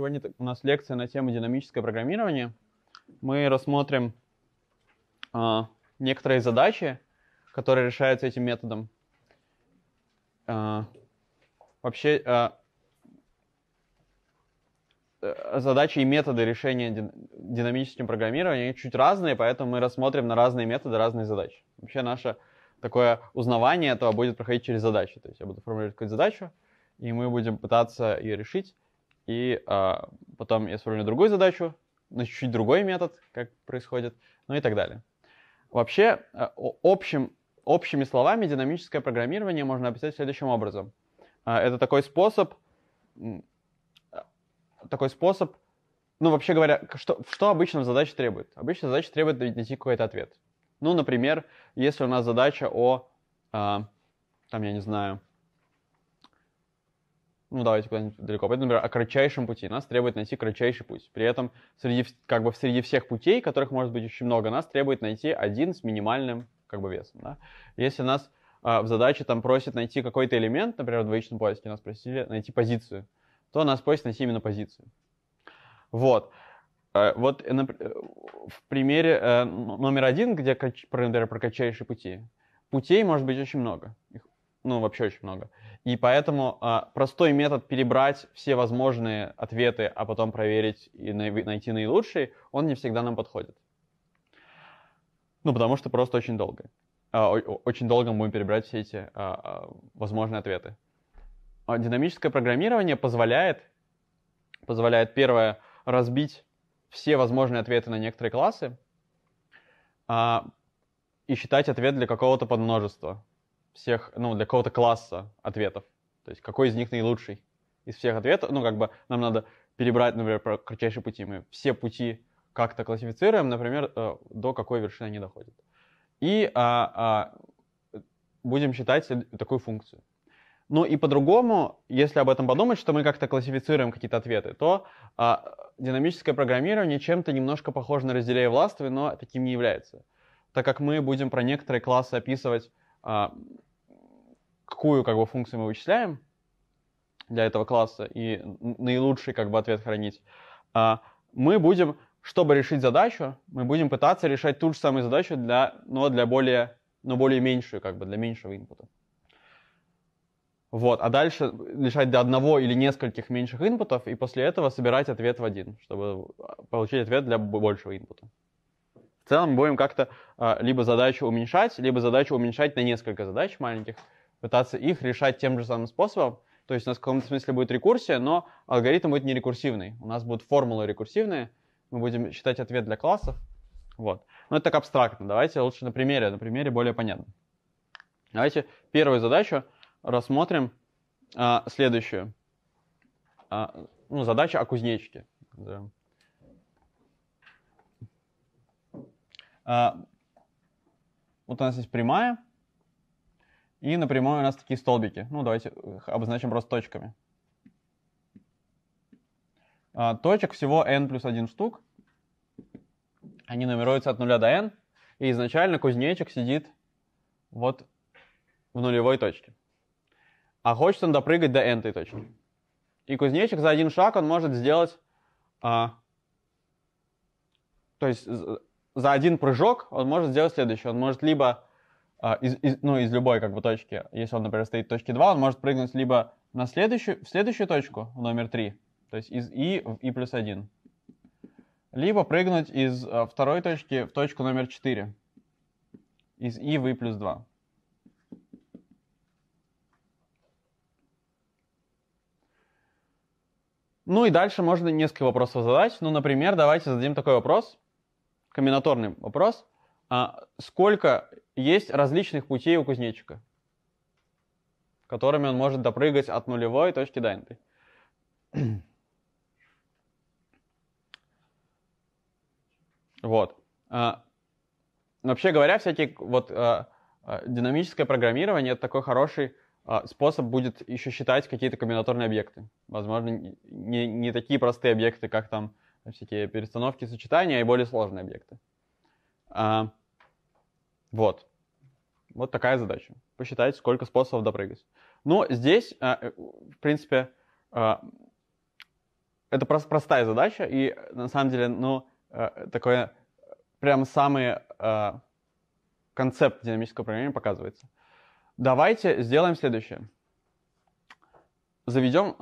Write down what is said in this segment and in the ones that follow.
Сегодня у нас лекция на тему динамическое программирование. Мы рассмотрим э, некоторые задачи, которые решаются этим методом. Э, вообще, а, э, задачи и методы решения дин динамическим программированием чуть разные, поэтому мы рассмотрим на разные методы разные задачи. Вообще наше такое узнавание этого будет проходить через задачи. То есть я буду формулировать какую-то задачу, и мы будем пытаться ее решить. И а, потом я сформулирую другую задачу, на чуть-чуть другой метод, как происходит, ну и так далее. Вообще, а, общим, общими словами динамическое программирование можно описать следующим образом. А, это такой способ, а, такой способ, ну, вообще говоря, что, что обычно задача требует? Обычно задача требует найти какой-то ответ. Ну, например, если у нас задача о, там, я не знаю, ну, давайте куда-нибудь далеко. Поэтому, например, о кратчайшем пути. Нас требует найти кратчайший путь. При этом среди, как бы, среди всех путей, которых может быть очень много, нас требует найти один с минимальным как бы весом. Да? Если нас э, в задаче там просят найти какой-то элемент, например, в двоичном поиске нас просили найти позицию, то нас просят найти именно позицию. Вот. А, э, вот э, в примере э, номер один, где, про, например, про кратчайшие пути, путей может быть очень много. Их ну, вообще очень много. И поэтому э, простой метод перебрать все возможные ответы, а потом проверить и найти наилучший, он не всегда нам подходит. Ну, потому что просто очень долго. Э, очень долго мы будем перебрать все эти э, возможные ответы. Динамическое программирование позволяет, позволяет, первое, разбить все возможные ответы на некоторые классы э, и считать ответ для какого-то подмножества всех, ну, для какого-то класса ответов. То есть какой из них наилучший из всех ответов. Ну, как бы нам надо перебрать, например, про кратчайшие пути. Мы все пути как-то классифицируем, например, э, до какой вершины они доходят. И а, а, будем считать такую функцию. Ну и по-другому, если об этом подумать, что мы как-то классифицируем какие-то ответы, то а, динамическое программирование чем-то немножко похоже на разделяя властвы, но таким не является. Так как мы будем про некоторые классы описывать а, какую как бы функцию мы вычисляем для этого класса и наилучший как бы ответ хранить, а, мы будем, чтобы решить задачу, мы будем пытаться решать ту же самую задачу, для, но для более, но более меньшую, как бы для меньшего инпута. Вот, а дальше лишать до одного или нескольких меньших инпутов, и после этого собирать ответ в один, чтобы получить ответ для большего инпута целом будем как-то а, либо задачу уменьшать, либо задачу уменьшать на несколько задач маленьких, пытаться их решать тем же самым способом. То есть у нас в каком-то смысле будет рекурсия, но алгоритм будет не рекурсивный. У нас будут формулы рекурсивные, мы будем считать ответ для классов. Вот. Но это так абстрактно. Давайте лучше на примере, на примере более понятно. Давайте первую задачу рассмотрим а, следующую. А, ну, задача о кузнечке. Назовем. А, вот у нас есть прямая, и на прямой у нас такие столбики. Ну, давайте их э, обозначим просто точками. А, точек всего n плюс 1 штук. Они нумеруются от 0 до n. И изначально кузнечик сидит вот в нулевой точке. А хочет он допрыгать до n-той точки. И кузнечик за один шаг он может сделать... А, то есть за один прыжок он может сделать следующее. Он может либо э, из, из, ну, из любой как бы точки, если он, например, стоит в точке 2, он может прыгнуть либо на следующую, в следующую точку, номер 3, то есть из и в и плюс 1, либо прыгнуть из э, второй точки в точку номер 4, из и в и плюс 2. Ну и дальше можно несколько вопросов задать. Ну, например, давайте зададим такой вопрос комбинаторный вопрос. А сколько есть различных путей у кузнечика, которыми он может допрыгать от нулевой точки до энтой? Вот. А, вообще говоря, всякие вот а, а, динамическое программирование это такой хороший а, способ будет еще считать какие-то комбинаторные объекты. Возможно, не, не такие простые объекты, как там всякие перестановки, сочетания и более сложные объекты. А, вот. Вот такая задача. Посчитать, сколько способов допрыгать. Ну, здесь, а, э, в принципе, а, это просто простая задача, и на самом деле, ну, а, такое прям самый концепт динамического программирования показывается. Давайте сделаем следующее. Заведем,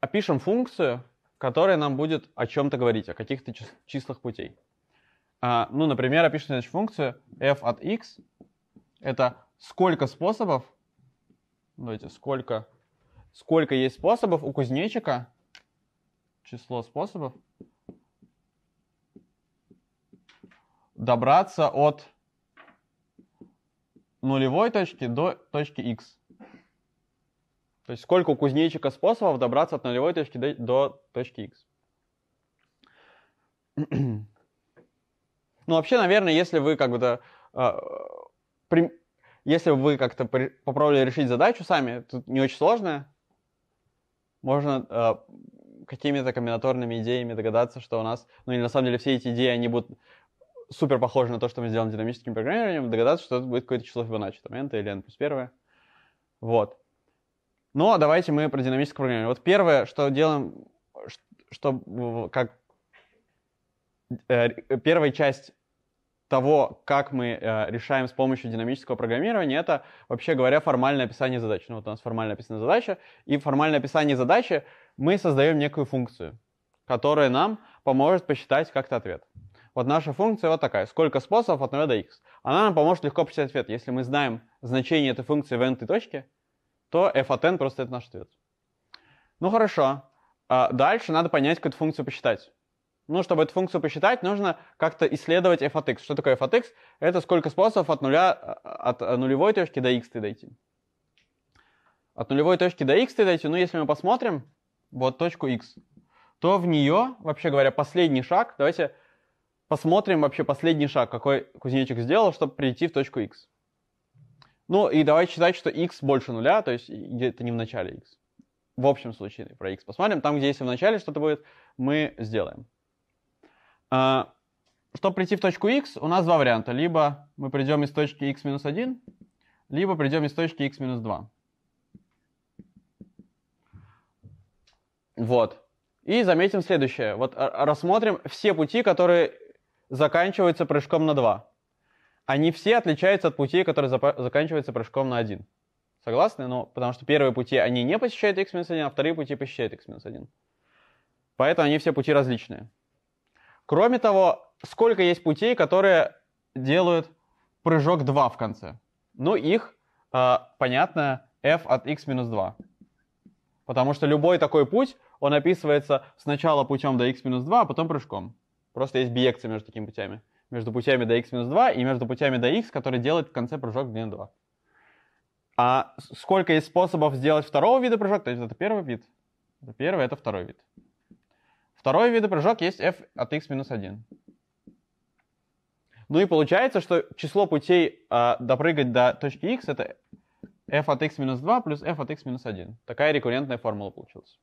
опишем функцию, которая нам будет о чем-то говорить, о каких-то числах путей. А, ну, например, опишите значит, функцию f от x. Это сколько способов, давайте, сколько, сколько есть способов у кузнечика, число способов, добраться от нулевой точки до точки x. То есть сколько у кузнечика способов добраться от нулевой точки до точки x. ну, вообще, наверное, если вы как-то... Э, а, при... Если вы как-то при... попробовали решить задачу сами, тут не очень сложная, можно э, какими-то комбинаторными идеями догадаться, что у нас... Ну, или на самом деле все эти идеи, они будут супер похожи на то, что мы сделаем динамическим программированием, догадаться, что это будет какое-то число Фибоначчи, там, n или n плюс первое. Вот. Но ну, а давайте мы про динамическое программирование. Вот первое, что делаем, что как э, первая часть того, как мы э, решаем с помощью динамического программирования, это, вообще говоря, формальное описание задачи. Ну, вот у нас формально описана задача, и в формальное описание задачи мы создаем некую функцию, которая нам поможет посчитать как-то ответ. Вот наша функция вот такая. Сколько способов от 0 до x? Она нам поможет легко посчитать ответ. Если мы знаем значение этой функции в n точке, то f от n просто это наш ответ. Ну хорошо. А дальше надо понять, какую функцию посчитать. Ну, чтобы эту функцию посчитать, нужно как-то исследовать f от x. Что такое f от x? Это сколько способов от, нуля, а, от нулевой точки до x ты дойти. От нулевой точки до x ты дойти, ну, если мы посмотрим, вот точку x, то в нее, вообще говоря, последний шаг, давайте посмотрим вообще последний шаг, какой кузнечик сделал, чтобы прийти в точку x. Ну, и давай считать, что x больше нуля, то есть это не в начале x. В общем случае про x посмотрим. Там, где если в начале что-то будет, мы сделаем. А, чтобы прийти в точку x, у нас два варианта. Либо мы придем из точки x минус 1, либо придем из точки x минус 2. Вот. И заметим следующее. Вот а, рассмотрим все пути, которые заканчиваются прыжком на 2 они все отличаются от путей, которые заканчиваются прыжком на один. Согласны? Ну, потому что первые пути они не посещают x-1, а вторые пути посещают x-1. Поэтому они все пути различные. Кроме того, сколько есть путей, которые делают прыжок 2 в конце? Ну, их, э, понятно, f от x минус 2. Потому что любой такой путь, он описывается сначала путем до x минус 2, а потом прыжком. Просто есть биекция между такими путями между путями до x-2 минус и между путями до x, который делает в конце прыжок в длину 2. А сколько есть способов сделать второго вида прыжок? То есть это первый вид. Это первый, это второй вид. Второй вид прыжок есть f от x минус 1. Ну и получается, что число путей э, допрыгать до точки x это f от x минус 2 плюс f от x минус 1. Такая рекуррентная формула получилась.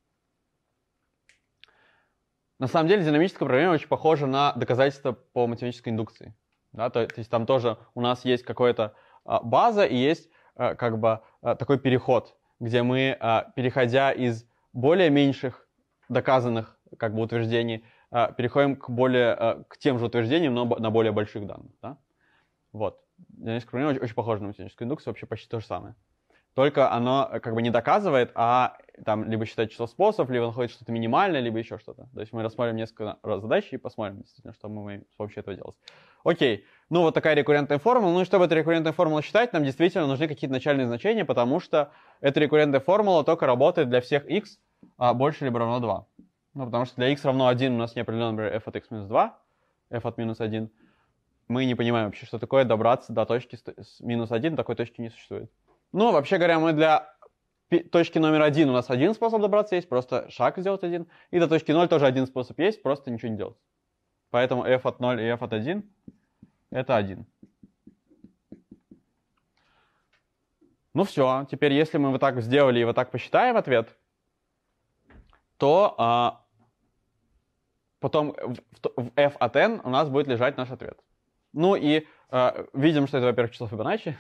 На самом деле динамическая проблема очень похожа на доказательство по математической индукции. Да, то, то есть там тоже у нас есть какая-то а, база и есть а, как бы а, такой переход, где мы, а, переходя из более меньших доказанных как бы утверждений, а, переходим к, более, а, к тем же утверждениям, но на более больших данных. Да? Вот. Динамическая проблема очень, очень похожа на математическую индукцию, вообще почти то же самое. Только оно а, как бы не доказывает, а там либо считать число способов, либо находит что-то минимальное, либо еще что-то. То есть мы рассмотрим несколько раз задачи и посмотрим, действительно, что мы умеем с помощью этого делать. Окей, ну вот такая рекуррентная формула. Ну и чтобы эту рекуррентную формулу считать, нам действительно нужны какие-то начальные значения, потому что эта рекуррентная формула только работает для всех x а больше либо равно 2. Ну, потому что для x равно 1 у нас не определен, f от x минус 2, f от минус 1. Мы не понимаем вообще, что такое добраться до точки с минус 1, такой точки не существует. Ну, вообще говоря, мы для точки номер один у нас один способ добраться есть, просто шаг сделать один. И до точки ноль тоже один способ есть, просто ничего не делать. Поэтому f от 0 и f от 1 это 1. Ну все, теперь если мы вот так сделали и вот так посчитаем ответ, то а, потом в, в f от n у нас будет лежать наш ответ. Ну и а, видим, что это, во-первых, число Фибоначчи,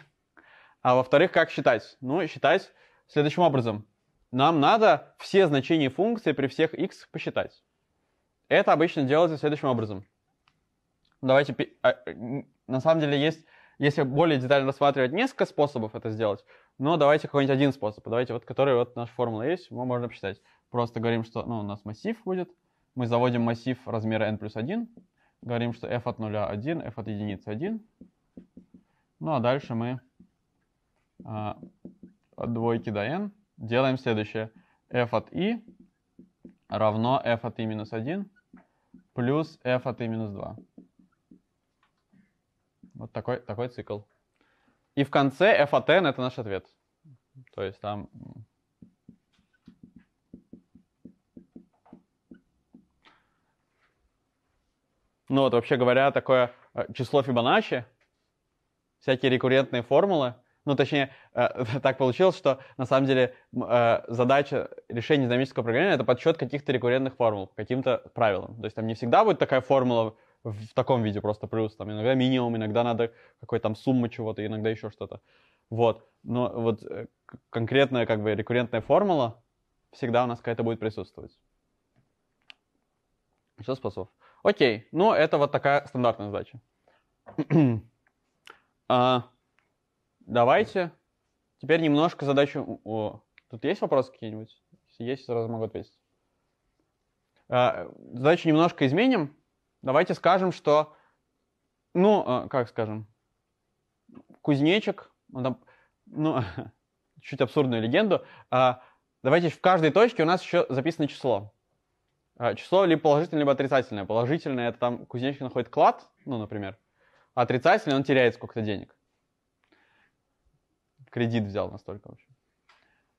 а во-вторых, как считать? Ну, считать Следующим образом, нам надо все значения функции при всех x посчитать. Это обычно делается следующим образом. Давайте, а, на самом деле есть, если более детально рассматривать несколько способов это сделать, но давайте какой-нибудь один способ, давайте вот который вот наша формула есть, его можно посчитать. Просто говорим, что ну, у нас массив будет, мы заводим массив размера n плюс 1, говорим, что f от 0 1, f от единицы 1, ну а дальше мы а, от двойки до n, делаем следующее. f от i равно f от i минус 1 плюс f от i минус 2. Вот такой, такой цикл. И в конце f от n это наш ответ. То есть там... Ну вот, вообще говоря, такое э, число Фибоначчи, всякие рекуррентные формулы — ну, точнее, э, так получилось, что на самом деле э, задача решения динамического программирования — это подсчет каких-то рекуррентных формул, каким-то правилам. То есть там не всегда будет такая формула в таком виде просто плюс, там иногда минимум, иногда надо какой-то там сумма чего-то, иногда еще что-то. Вот. Но вот э, конкретная как бы рекуррентная формула всегда у нас какая-то будет присутствовать. Еще способ. Окей, ну это вот такая стандартная задача. а, Давайте теперь немножко задачу... О, тут есть вопросы какие-нибудь? Если есть, сразу могу ответить. А, задачу немножко изменим. Давайте скажем, что... Ну, а, как скажем? Кузнечик, ну, чуть абсурдную легенду. А, давайте в каждой точке у нас еще записано число. Число либо положительное, либо отрицательное. Положительное — это там кузнечик находит клад, ну, например. А отрицательное — он теряет сколько-то денег кредит взял настолько вообще.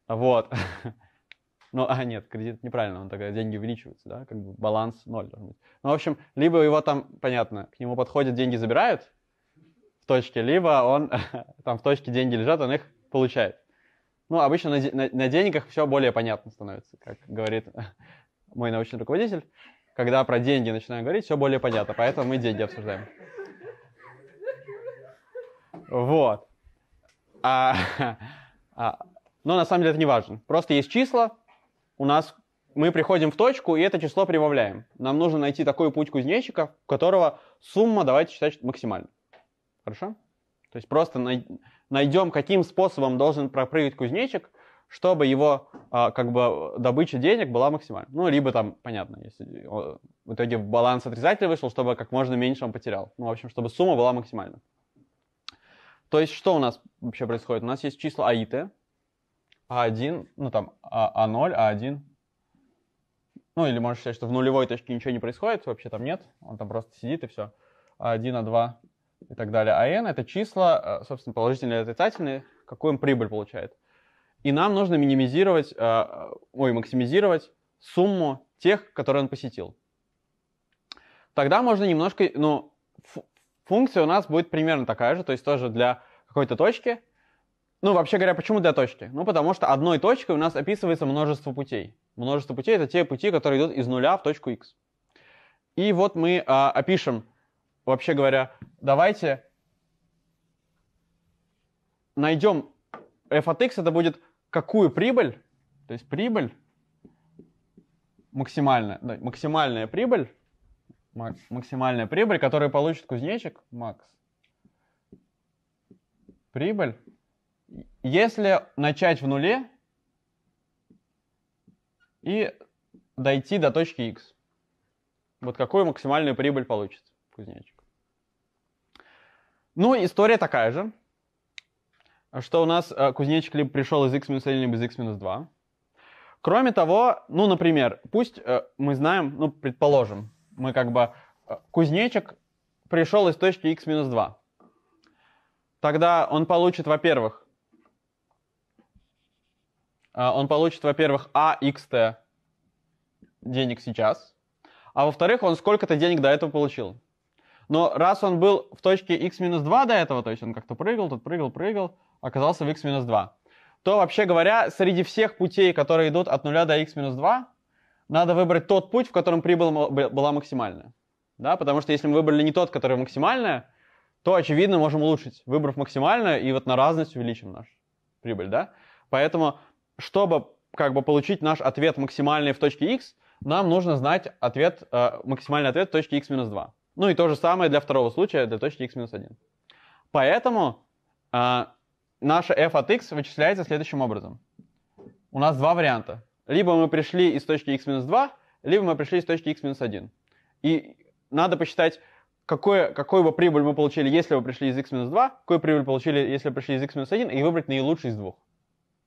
Вот. Ну, а нет, кредит неправильно, он тогда деньги увеличиваются, да, как бы баланс ноль должен быть. Ну, в общем, либо его там, понятно, к нему подходят, деньги забирают в точке, либо он там в точке деньги лежат, он их получает. Ну, обычно на, на, на деньгах все более понятно становится, как говорит мой научный руководитель. Когда про деньги начинаю говорить, все более понятно, поэтому мы деньги обсуждаем. Вот. А, а, но ну, на самом деле это не важно. Просто есть числа, у нас мы приходим в точку и это число прибавляем. Нам нужно найти такой путь кузнечика, у которого сумма, давайте считать, максимально. Хорошо? То есть просто найдем, каким способом должен пропрыгать кузнечик, чтобы его а, как бы добыча денег была максимальной. Ну, либо там, понятно, если в итоге баланс отрицательный вышел, чтобы как можно меньше он потерял. Ну, в общем, чтобы сумма была максимальна. То есть что у нас вообще происходит? У нас есть числа АИТ, А1, ну там а, 0 а А1. Ну или можешь сказать, что в нулевой точке ничего не происходит, вообще там нет. Он там просто сидит и все. А1, А2 и так далее. АН — это числа, э, собственно, положительные и отрицательные, какую им прибыль получает. И нам нужно минимизировать, э, э, ой, максимизировать сумму тех, которые он посетил. Тогда можно немножко, ну, Функция у нас будет примерно такая же, то есть тоже для какой-то точки. Ну, вообще говоря, почему для точки? Ну, потому что одной точкой у нас описывается множество путей. Множество путей — это те пути, которые идут из нуля в точку x. И вот мы а, опишем, вообще говоря, давайте найдем f от x, это будет какую прибыль, то есть прибыль максимальная, максимальная прибыль Максимальная прибыль, которую получит кузнечик, Макс. Прибыль. Если начать в нуле и дойти до точки x. Вот какую максимальную прибыль получит кузнечик. Ну, история такая же, что у нас э, кузнечик либо пришел из x минус 1, либо из x минус 2. Кроме того, ну, например, пусть э, мы знаем, ну, предположим, мы как бы э, кузнечик пришел из точки x минус 2. Тогда он получит, во-первых, э, он получит, во-первых, а x t денег сейчас, а во-вторых, он сколько-то денег до этого получил. Но раз он был в точке x минус 2 до этого, то есть он как-то прыгал, тут прыгал, прыгал, оказался в x минус 2, то, вообще говоря, среди всех путей, которые идут от 0 до x минус 2, надо выбрать тот путь, в котором прибыль была максимальная. Да, потому что если мы выбрали не тот, который максимальная, то, очевидно, можем улучшить, выбрав максимальную, и вот на разность увеличим наш прибыль, да? Поэтому, чтобы как бы получить наш ответ максимальный в точке x, нам нужно знать ответ, э, максимальный ответ в точке x-2. Ну и то же самое для второго случая, для точки x-1. Поэтому э, наша f от x вычисляется следующим образом. У нас два варианта. Либо мы пришли из точки x-2, либо мы пришли из точки x-1. И надо посчитать, какое, какую бы прибыль мы получили, если вы пришли из x-2, какую прибыль получили, если пришли из x-1, и выбрать наилучший из двух.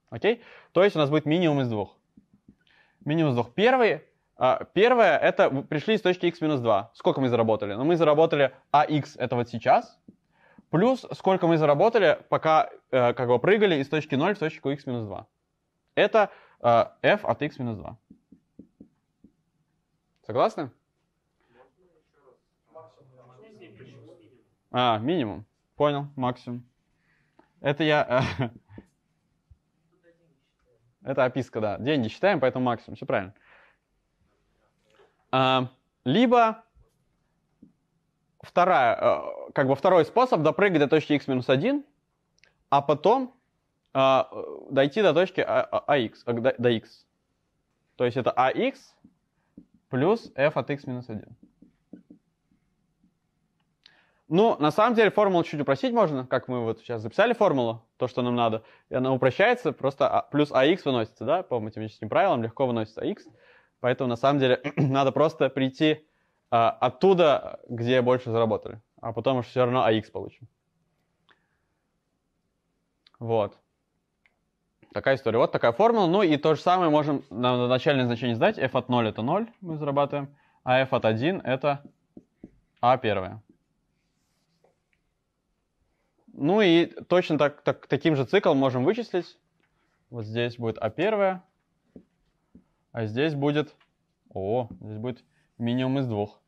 Окей? То есть у нас будет минимум из двух. Минимум из двух. Первый, а, первое, это пришли из точки x-2. Сколько мы заработали? Ну, мы заработали ax, а это вот сейчас, плюс сколько мы заработали, пока э, как бы прыгали из точки 0 в точку x-2. Это а, f от x минус 2. Согласны? А, минимум. Понял, максимум. Это я... Э, это описка, да. Деньги считаем, поэтому максимум. Все правильно. А, либо вторая, э, как бы второй способ допрыгать до точки x минус 1, а потом а, дойти до точки а, а, а, а до, до x. То есть это ах плюс f от x минус 1. Ну, на самом деле формулу чуть упростить можно, как мы вот сейчас записали формулу, то, что нам надо. И она упрощается, просто а, плюс ах выносится, да, по математическим правилам легко выносится ах, Поэтому на самом деле надо просто прийти а, оттуда, где больше заработали. А потом уж все равно ах получим. Вот. Такая история. Вот такая формула. Ну и то же самое можем на начальное значение сдать. f от 0 это 0, мы зарабатываем. А f от 1 это а первое. Ну и точно так, так, таким же циклом можем вычислить. Вот здесь будет а первое, а здесь будет... О, здесь будет минимум из двух.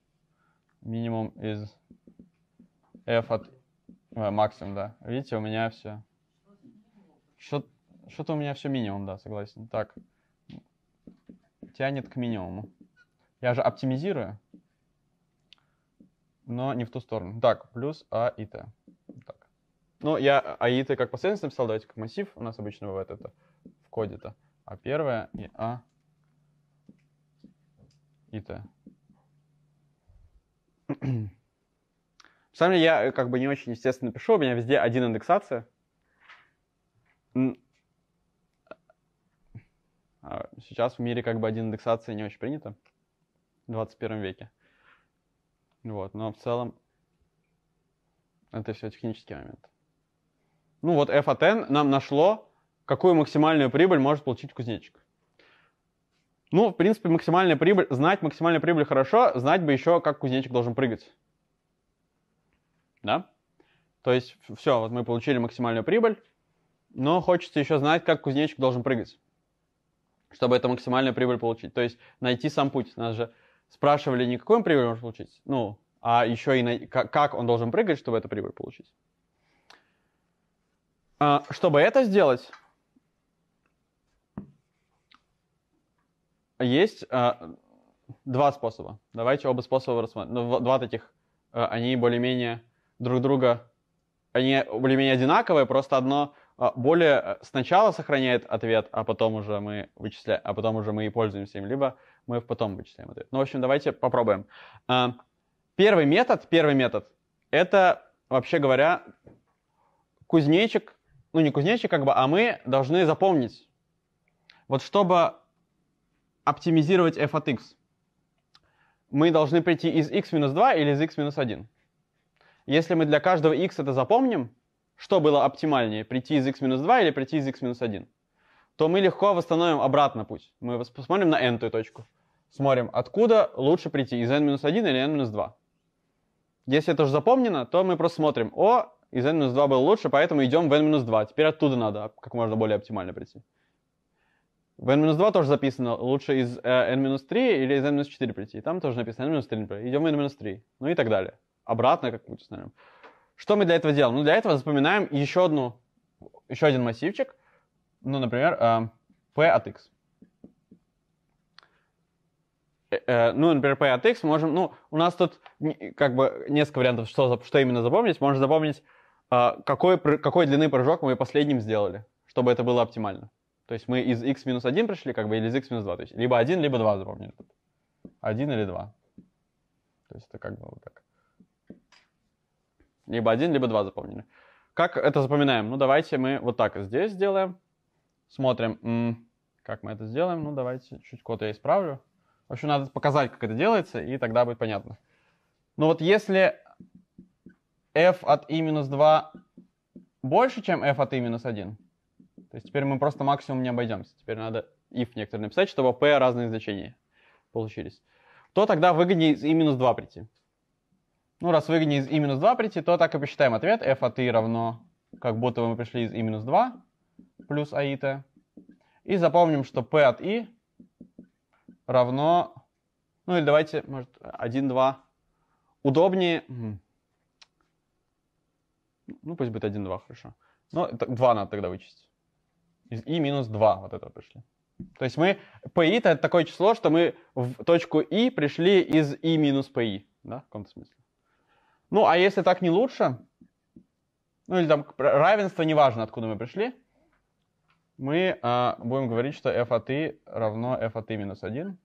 Минимум из f от... Э, максимум, да. Видите, у меня все. Что-то что-то у меня все минимум, да, согласен. Так, тянет к минимуму. Я же оптимизирую, но не в ту сторону. Так, плюс А и Т. Так. Ну, я А и Т как последовательность написал, давайте как массив. У нас обычно бывает это в коде-то. А первое и А и Т. Сам я э, как бы не очень естественно пишу, у меня везде один индексация. А сейчас в мире как бы один индексация не очень принято в 21 веке. Вот, но в целом это все технический момент. Ну вот F от N нам нашло, какую максимальную прибыль может получить кузнечик. Ну, в принципе, максимальная прибыль, знать максимальную прибыль хорошо, знать бы еще, как кузнечик должен прыгать. Да? То есть, все, вот мы получили максимальную прибыль, но хочется еще знать, как кузнечик должен прыгать чтобы это максимальную прибыль получить. То есть найти сам путь. Нас же спрашивали, не какую он прибыль может получить, ну, а еще и на... как он должен прыгать, чтобы эту прибыль получить. А, чтобы это сделать, есть а, два способа. Давайте оба способа рассмотрим. Ну, два таких, а, они более-менее друг друга, они более-менее одинаковые, просто одно а, более э, сначала сохраняет ответ, а потом уже мы вычисляем, а потом уже мы и пользуемся им, либо мы потом вычисляем ответ. Ну, в общем, давайте попробуем. А, первый метод, первый метод, это, вообще говоря, кузнечик, ну не кузнечик как бы, а мы должны запомнить, вот чтобы оптимизировать f от x, мы должны прийти из x минус 2 или из x минус 1. Если мы для каждого x это запомним, что было оптимальнее, прийти из x-2 или прийти из x-1, то мы легко восстановим обратно путь. Мы посмотрим на n точку. Смотрим, откуда лучше прийти, из n-1 или n-2. Если это уже запомнено, то мы просто смотрим, о, из n-2 было лучше, поэтому идем в n-2. Теперь оттуда надо как можно более оптимально прийти. В n-2 тоже записано, лучше из n-3 э, или из n-4 прийти. Там тоже написано n-3, например. Идем в n-3. Ну и так далее. Обратно как путь установим. Что мы для этого делаем? Ну, для этого запоминаем еще, одну, еще один массивчик, ну, например, э, p от x. Э, э, ну, например, p от x можем, ну, у нас тут как бы несколько вариантов, что, что именно запомнить. Можно запомнить, какой, какой длины прыжок мы последним сделали, чтобы это было оптимально. То есть мы из x минус 1 пришли, как бы, или из x минус 2. То есть либо 1, либо 2 запомнили. 1 или 2. То есть это как бы вот так. Либо один, либо два запомнили. Как это запоминаем? Ну, давайте мы вот так здесь сделаем. Смотрим, как мы это сделаем. Ну, давайте чуть код я исправлю. В общем, надо показать, как это делается, и тогда будет понятно. Ну вот если f от i минус 2 больше, чем f от i минус 1, то есть теперь мы просто максимум не обойдемся. Теперь надо if некоторые написать, чтобы p разные значения получились. То тогда выгоднее из i минус 2 прийти. Ну, раз выгоднее из и минус 2 прийти, то так и посчитаем ответ. f от i равно, как будто мы пришли из и минус 2 плюс аита. И запомним, что p от i равно... Ну или давайте, может, 1, 2. Удобнее... Ну, пусть будет 1, 2, хорошо. Ну, 2 надо тогда вычесть. Из i минус 2 вот этого пришли. То есть мы... pi это такое число, что мы в точку i пришли из i минус pi. Да, в каком-то смысле. Ну, а если так не лучше, ну или там равенство, неважно, откуда мы пришли, мы э, будем говорить, что f от i равно f от i минус 1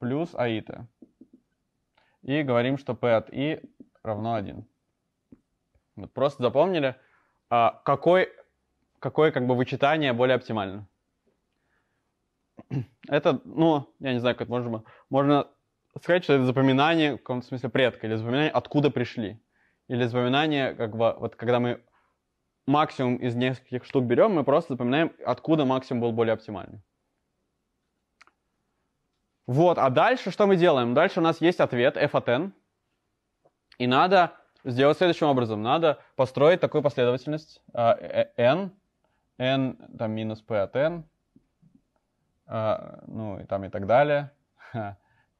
плюс аита. И говорим, что p от i равно 1. Вот просто запомнили, э, какой, какое как бы вычитание более оптимально. Это, ну, я не знаю, как можно, можно что это запоминание, в каком-то смысле, предка, или запоминание, откуда пришли. Или запоминание, как бы, вот когда мы максимум из нескольких штук берем, мы просто запоминаем, откуда максимум был более оптимальный. Вот, а дальше что мы делаем? Дальше у нас есть ответ f от n. И надо сделать следующим образом. Надо построить такую последовательность а, э, э, n, n там минус p от n, а, ну и там и так далее.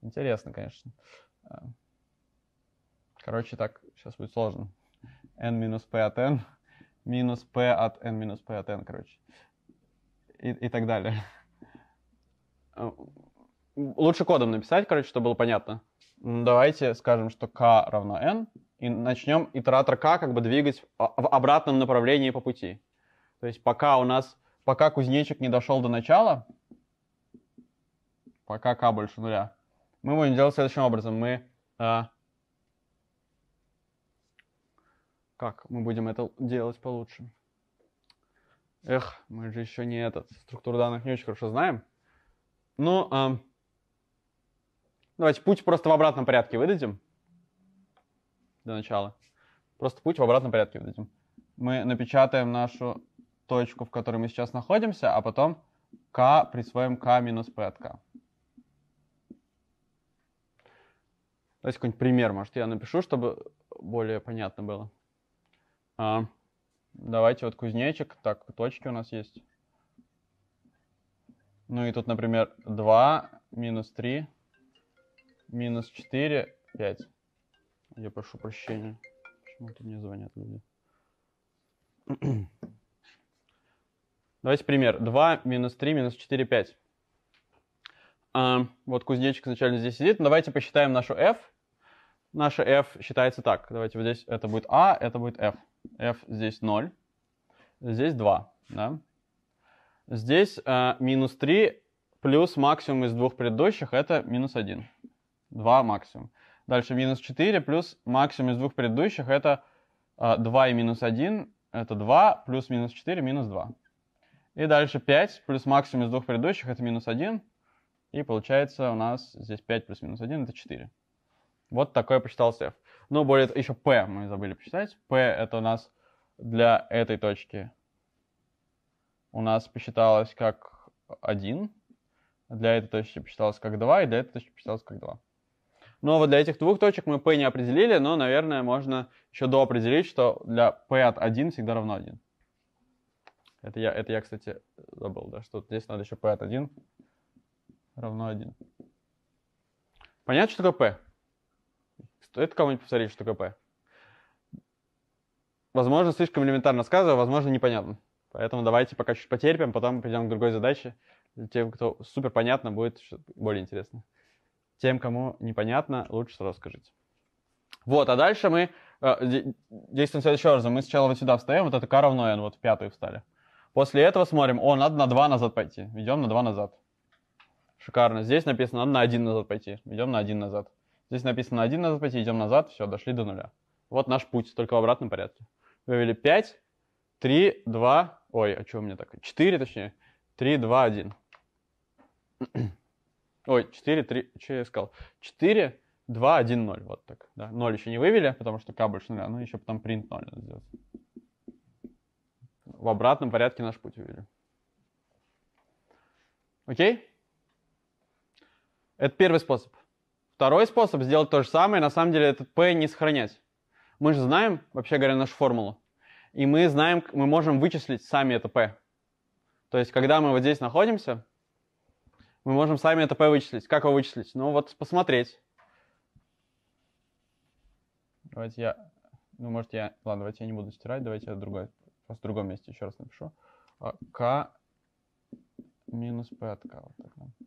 Интересно, конечно. Э, короче, так сейчас будет сложно. n минус p от n минус p от n минус p от n, короче. И, и так далее. Э, лучше кодом написать, короче, чтобы было понятно. Давайте скажем, что k равно n, и начнем итератор k как бы двигать а, в обратном направлении по пути. То есть пока у нас, пока кузнечик не дошел до начала, пока k больше нуля, мы будем делать следующим образом. Мы, а, как мы будем это делать получше? Эх, мы же еще не этот, структуру данных не очень хорошо знаем. Ну, а, давайте путь просто в обратном порядке выдадим для начала. Просто путь в обратном порядке выдадим. Мы напечатаем нашу точку, в которой мы сейчас находимся, а потом k присвоим k минус p от k. Давайте какой-нибудь пример, может, я напишу, чтобы более понятно было. А, давайте вот кузнечик. Так, точки у нас есть. Ну и тут, например, 2, минус 3, минус 4, 5. Я прошу прощения. Почему тут мне звонят люди? Давайте пример. 2, минус 3, минус 4, 5. А, вот кузнечик изначально здесь сидит. Ну, давайте посчитаем нашу f наша f считается так. Давайте вот здесь это будет a, а, это будет f. f здесь 0, здесь 2. Да? Здесь э, минус 3 плюс максимум из двух предыдущих это минус 1. 2 максимум. Дальше минус 4 плюс максимум из двух предыдущих это э, 2 и минус 1 это 2 плюс минус 4 минус 2. И дальше 5 плюс максимум из двух предыдущих это минус 1. И получается у нас здесь 5 плюс минус 1 это 4. Вот такое почитал Сев. Ну, более еще P мы забыли посчитать. P это у нас для этой точки у нас посчиталось как 1, для этой точки посчиталось как 2, и для этой точки посчиталось как 2. Но ну, вот для этих двух точек мы p не определили, но, наверное, можно еще до определить, что для p от 1 всегда равно 1. Это я, это я, кстати, забыл, да, что здесь надо еще p от 1 равно 1. Понятно, что такое p? Стоит кому-нибудь повторить, что КП? Возможно, слишком элементарно сказываю, возможно, непонятно. Поэтому давайте пока чуть потерпим, потом перейдем к другой задаче. Тем, кто супер понятно, будет более интересно. Тем, кому непонятно, лучше сразу скажите. Вот, а дальше мы э, действуем следующим образом. Мы сначала вот сюда встаем, вот это k равно n, вот в пятую встали. После этого смотрим, о, надо на 2 назад пойти. Идем на 2 назад. Шикарно. Здесь написано, надо на 1 назад пойти. Идем на 1 назад. Здесь написано один назад пойти, идем назад, все, дошли до нуля. Вот наш путь, только в обратном порядке. Вывели 5, 3, 2, ой, а что у меня так? 4, точнее, 3, 2, 1. Ой, 4, 3, что я сказал? 4, 2, 1, 0, вот так. Да. 0 еще не вывели, потому что К больше нуля, ну еще потом print 0 надо сделать. В обратном порядке наш путь вывели. Окей? Это первый способ. Второй способ сделать то же самое, на самом деле, этот P не сохранять. Мы же знаем, вообще говоря, нашу формулу. И мы знаем, мы можем вычислить сами это P. То есть, когда мы вот здесь находимся, мы можем сами это P вычислить. Как его вычислить? Ну вот посмотреть. Давайте я... Ну, может, я... Ладно, давайте я не буду стирать, давайте я другой, просто в другом месте еще раз напишу. К а, минус P от k. Вот так, да. Ну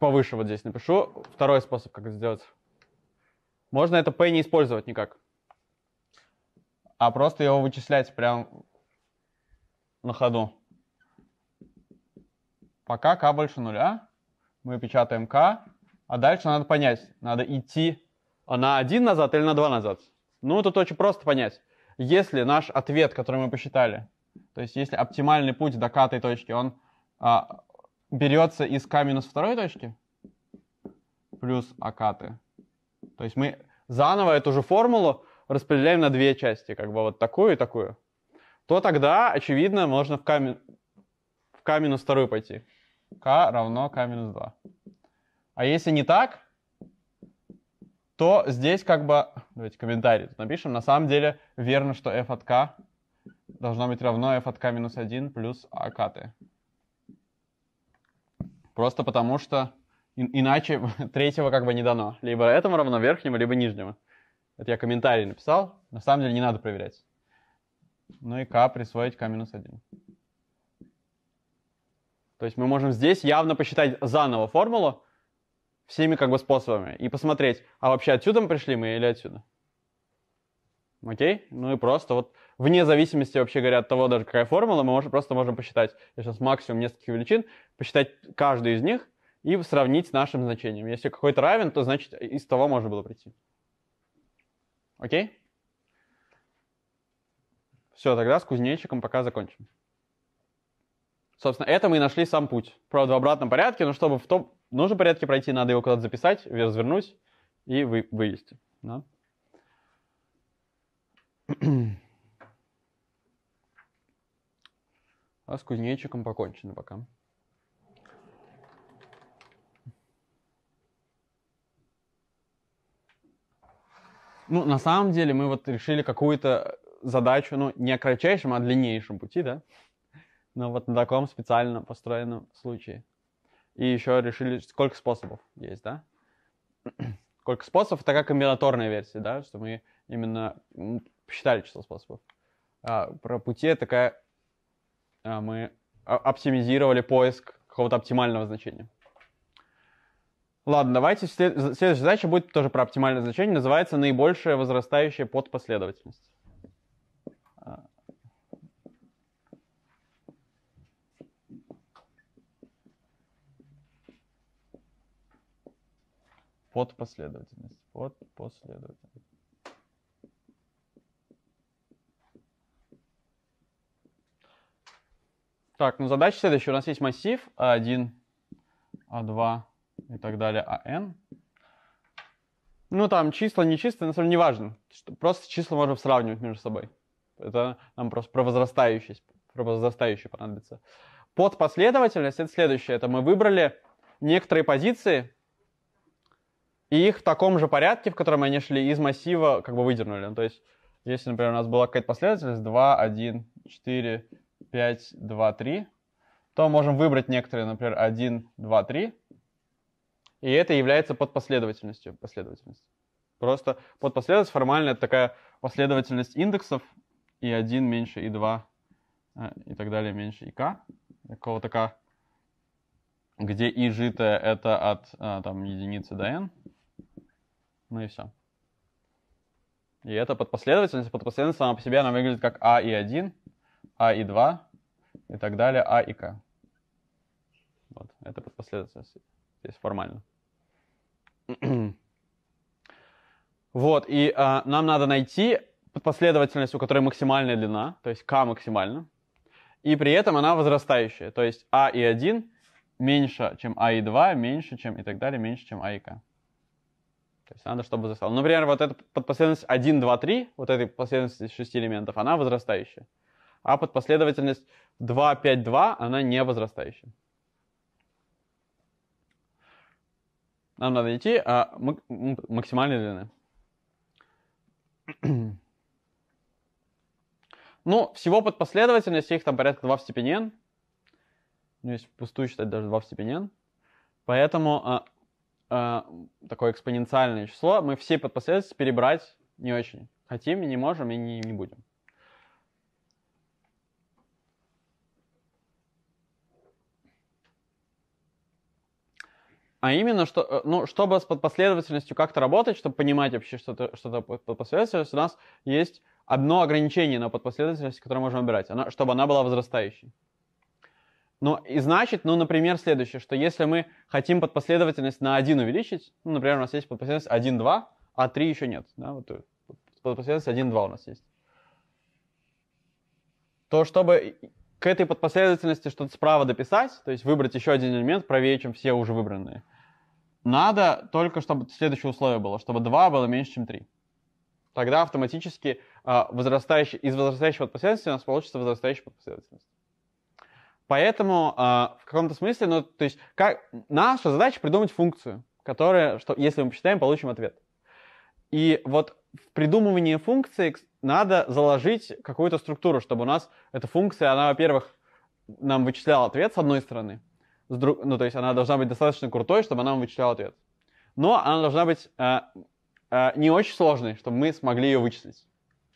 повыше вот здесь напишу. Второй способ, как это сделать. Можно это P не использовать никак, а просто его вычислять прям на ходу. Пока k больше нуля, мы печатаем k, а дальше надо понять, надо идти на 1 назад или на 2 назад. Ну, тут очень просто понять. Если наш ответ, который мы посчитали, то есть если оптимальный путь до к этой точки, он а, берется из k минус второй точки плюс акаты. То есть мы заново эту же формулу распределяем на две части, как бы вот такую и такую, то тогда, очевидно, можно в k, в k минус вторую пойти. k равно k минус 2. А если не так, то здесь как бы... Давайте комментарий тут напишем. На самом деле верно, что f от k должно быть равно f от k минус 1 плюс акаты. Просто потому что иначе третьего как бы не дано. Либо этому равно верхнему, либо нижнему. Это я комментарий написал. На самом деле не надо проверять. Ну и k присвоить k-1. То есть мы можем здесь явно посчитать заново формулу всеми как бы способами и посмотреть, а вообще отсюда мы пришли мы или отсюда. Окей? Ну и просто вот вне зависимости, вообще говоря, от того, даже какая формула, мы можем, просто можем посчитать, я сейчас максимум нескольких величин, посчитать каждую из них и сравнить с нашим значением. Если какой-то равен, то значит э, из того можно было прийти. Окей? Все, тогда с кузнечиком пока закончим. Собственно, это мы и нашли сам путь. Правда, в обратном порядке, но чтобы в том нужном порядке пройти, надо его куда-то записать, развернуть и вы, вывести. Да? А с кузнечиком покончено пока. Ну, на самом деле, мы вот решили какую-то задачу, ну, не о кратчайшем, а о длиннейшем пути, да? Но ну, вот на таком специально построенном случае. И еще решили, сколько способов есть, да? Сколько способов, такая комбинаторная версия, да, что мы именно посчитали число способов. А про пути такая а, мы оптимизировали поиск какого-то оптимального значения. Ладно, давайте. След... Следующая задача будет тоже про оптимальное значение. Называется наибольшая возрастающая подпоследовательность. А. Подпоследовательность. Подпоследовательность. Так, ну задача следующая. У нас есть массив А1, А2 и так далее, АН. Ну, там числа, не числа, на самом деле не важно. Просто числа можем сравнивать между собой. Это нам просто про возрастающий, про возрастающий понадобится. Под последовательность это следующее. Это мы выбрали некоторые позиции, и их в таком же порядке, в котором они шли, из массива как бы выдернули. Ну, то есть, если, например, у нас была какая-то последовательность 2, 1, 4, 5, 2, 3, то можем выбрать некоторые, например, 1, 2, 3. И это является подпоследовательностью последовательность. Просто подпоследовательность формально это такая последовательность индексов и 1 меньше, и 2, э, и так далее меньше, и k. Какого-то k, где и житое это от э, там, единицы до n. Ну и все. И это подпоследовательность. Подпоследовательность сама по себе она выглядит как а и 1. А и 2 и так далее, А и К. Вот, это последовательность здесь формально. вот, и а, нам надо найти последовательность, у которой максимальная длина, то есть К максимально, и при этом она возрастающая, то есть А и 1 меньше, чем А и 2, меньше, чем и так далее, меньше, чем А и К. То есть надо, чтобы возрастало. Например, вот эта последовательность 1, 2, 3, вот этой последовательности из 6 элементов, она возрастающая а под последовательность 2, 5, 2 она не возрастающая. Нам надо идти а, максимальной длины. ну, всего под последовательность их там порядка 2 в степени n. Ну, если пустую считать, даже 2 в степени n. Поэтому а, а, такое экспоненциальное число мы все под последовательность перебрать не очень хотим, не можем и не, не будем. А именно, что, э, ну, чтобы с последовательностью как-то работать, чтобы понимать вообще, что то что это подпоследовательность, у нас есть одно ограничение на подпоследовательность, которое можем убирать, она, чтобы она была возрастающей. Ну, и значит, ну, например, следующее, что если мы хотим подпоследовательность на 1 увеличить, ну, например, у нас есть подпоследовательность 1, 2, а 3 еще нет, да, вот э, подпоследовательность 1, 2 у нас есть, то чтобы к этой подпоследовательности что-то справа дописать, то есть выбрать еще один элемент правее, чем все уже выбранные. Надо только, чтобы следующее условие было, чтобы 2 было меньше, чем 3. Тогда автоматически а, возрастающий, из возрастающей подпоследовательности у нас получится возрастающая подпоследовательность. Поэтому а, в каком-то смысле, ну, то есть как, наша задача придумать функцию, которая, что, если мы посчитаем, получим ответ. И вот в придумывании функции надо заложить какую-то структуру, чтобы у нас эта функция, она, во-первых, нам вычисляла ответ с одной стороны, с друг... ну, то есть она должна быть достаточно крутой, чтобы она нам вычисляла ответ. Но она должна быть э, э, не очень сложной, чтобы мы смогли ее вычислить.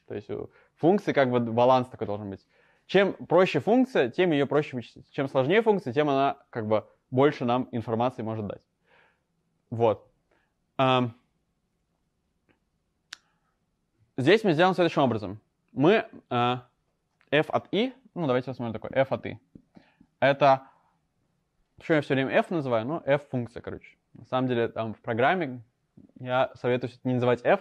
То есть у функции как бы баланс такой должен быть. Чем проще функция, тем ее проще вычислить. Чем сложнее функция, тем она как бы больше нам информации может дать. Вот. Um, Здесь мы сделаем следующим образом. Мы э, f от i, ну давайте посмотрим такой, f от i. Это, почему я все время f называю, ну f функция, короче. На самом деле там в программе я советую не называть f,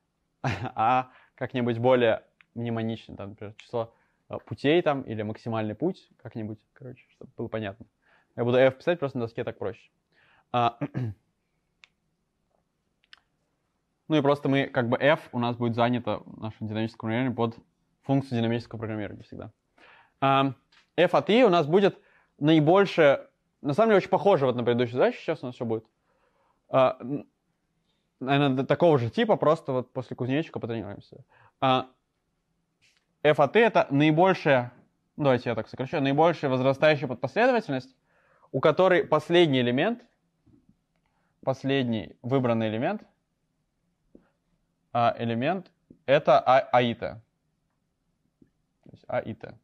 а как-нибудь более мнемонично, там, например, число э, путей там или максимальный путь как-нибудь, короче, чтобы было понятно. Я буду f писать просто на доске так проще. А, Ну и просто мы, как бы f у нас будет занято в нашем динамическом под функцию динамического программирования всегда. f от i e у нас будет наибольшее, на самом деле очень похоже вот на предыдущую задачу, сейчас у нас все будет. Uh, а, наверное, такого же типа, просто вот после кузнечика потренируемся. А, f от i e это наибольшая давайте я так сокращу наибольшая возрастающая подпоследовательность, у которой последний элемент, последний выбранный элемент а, элемент это а, аита. То есть аита.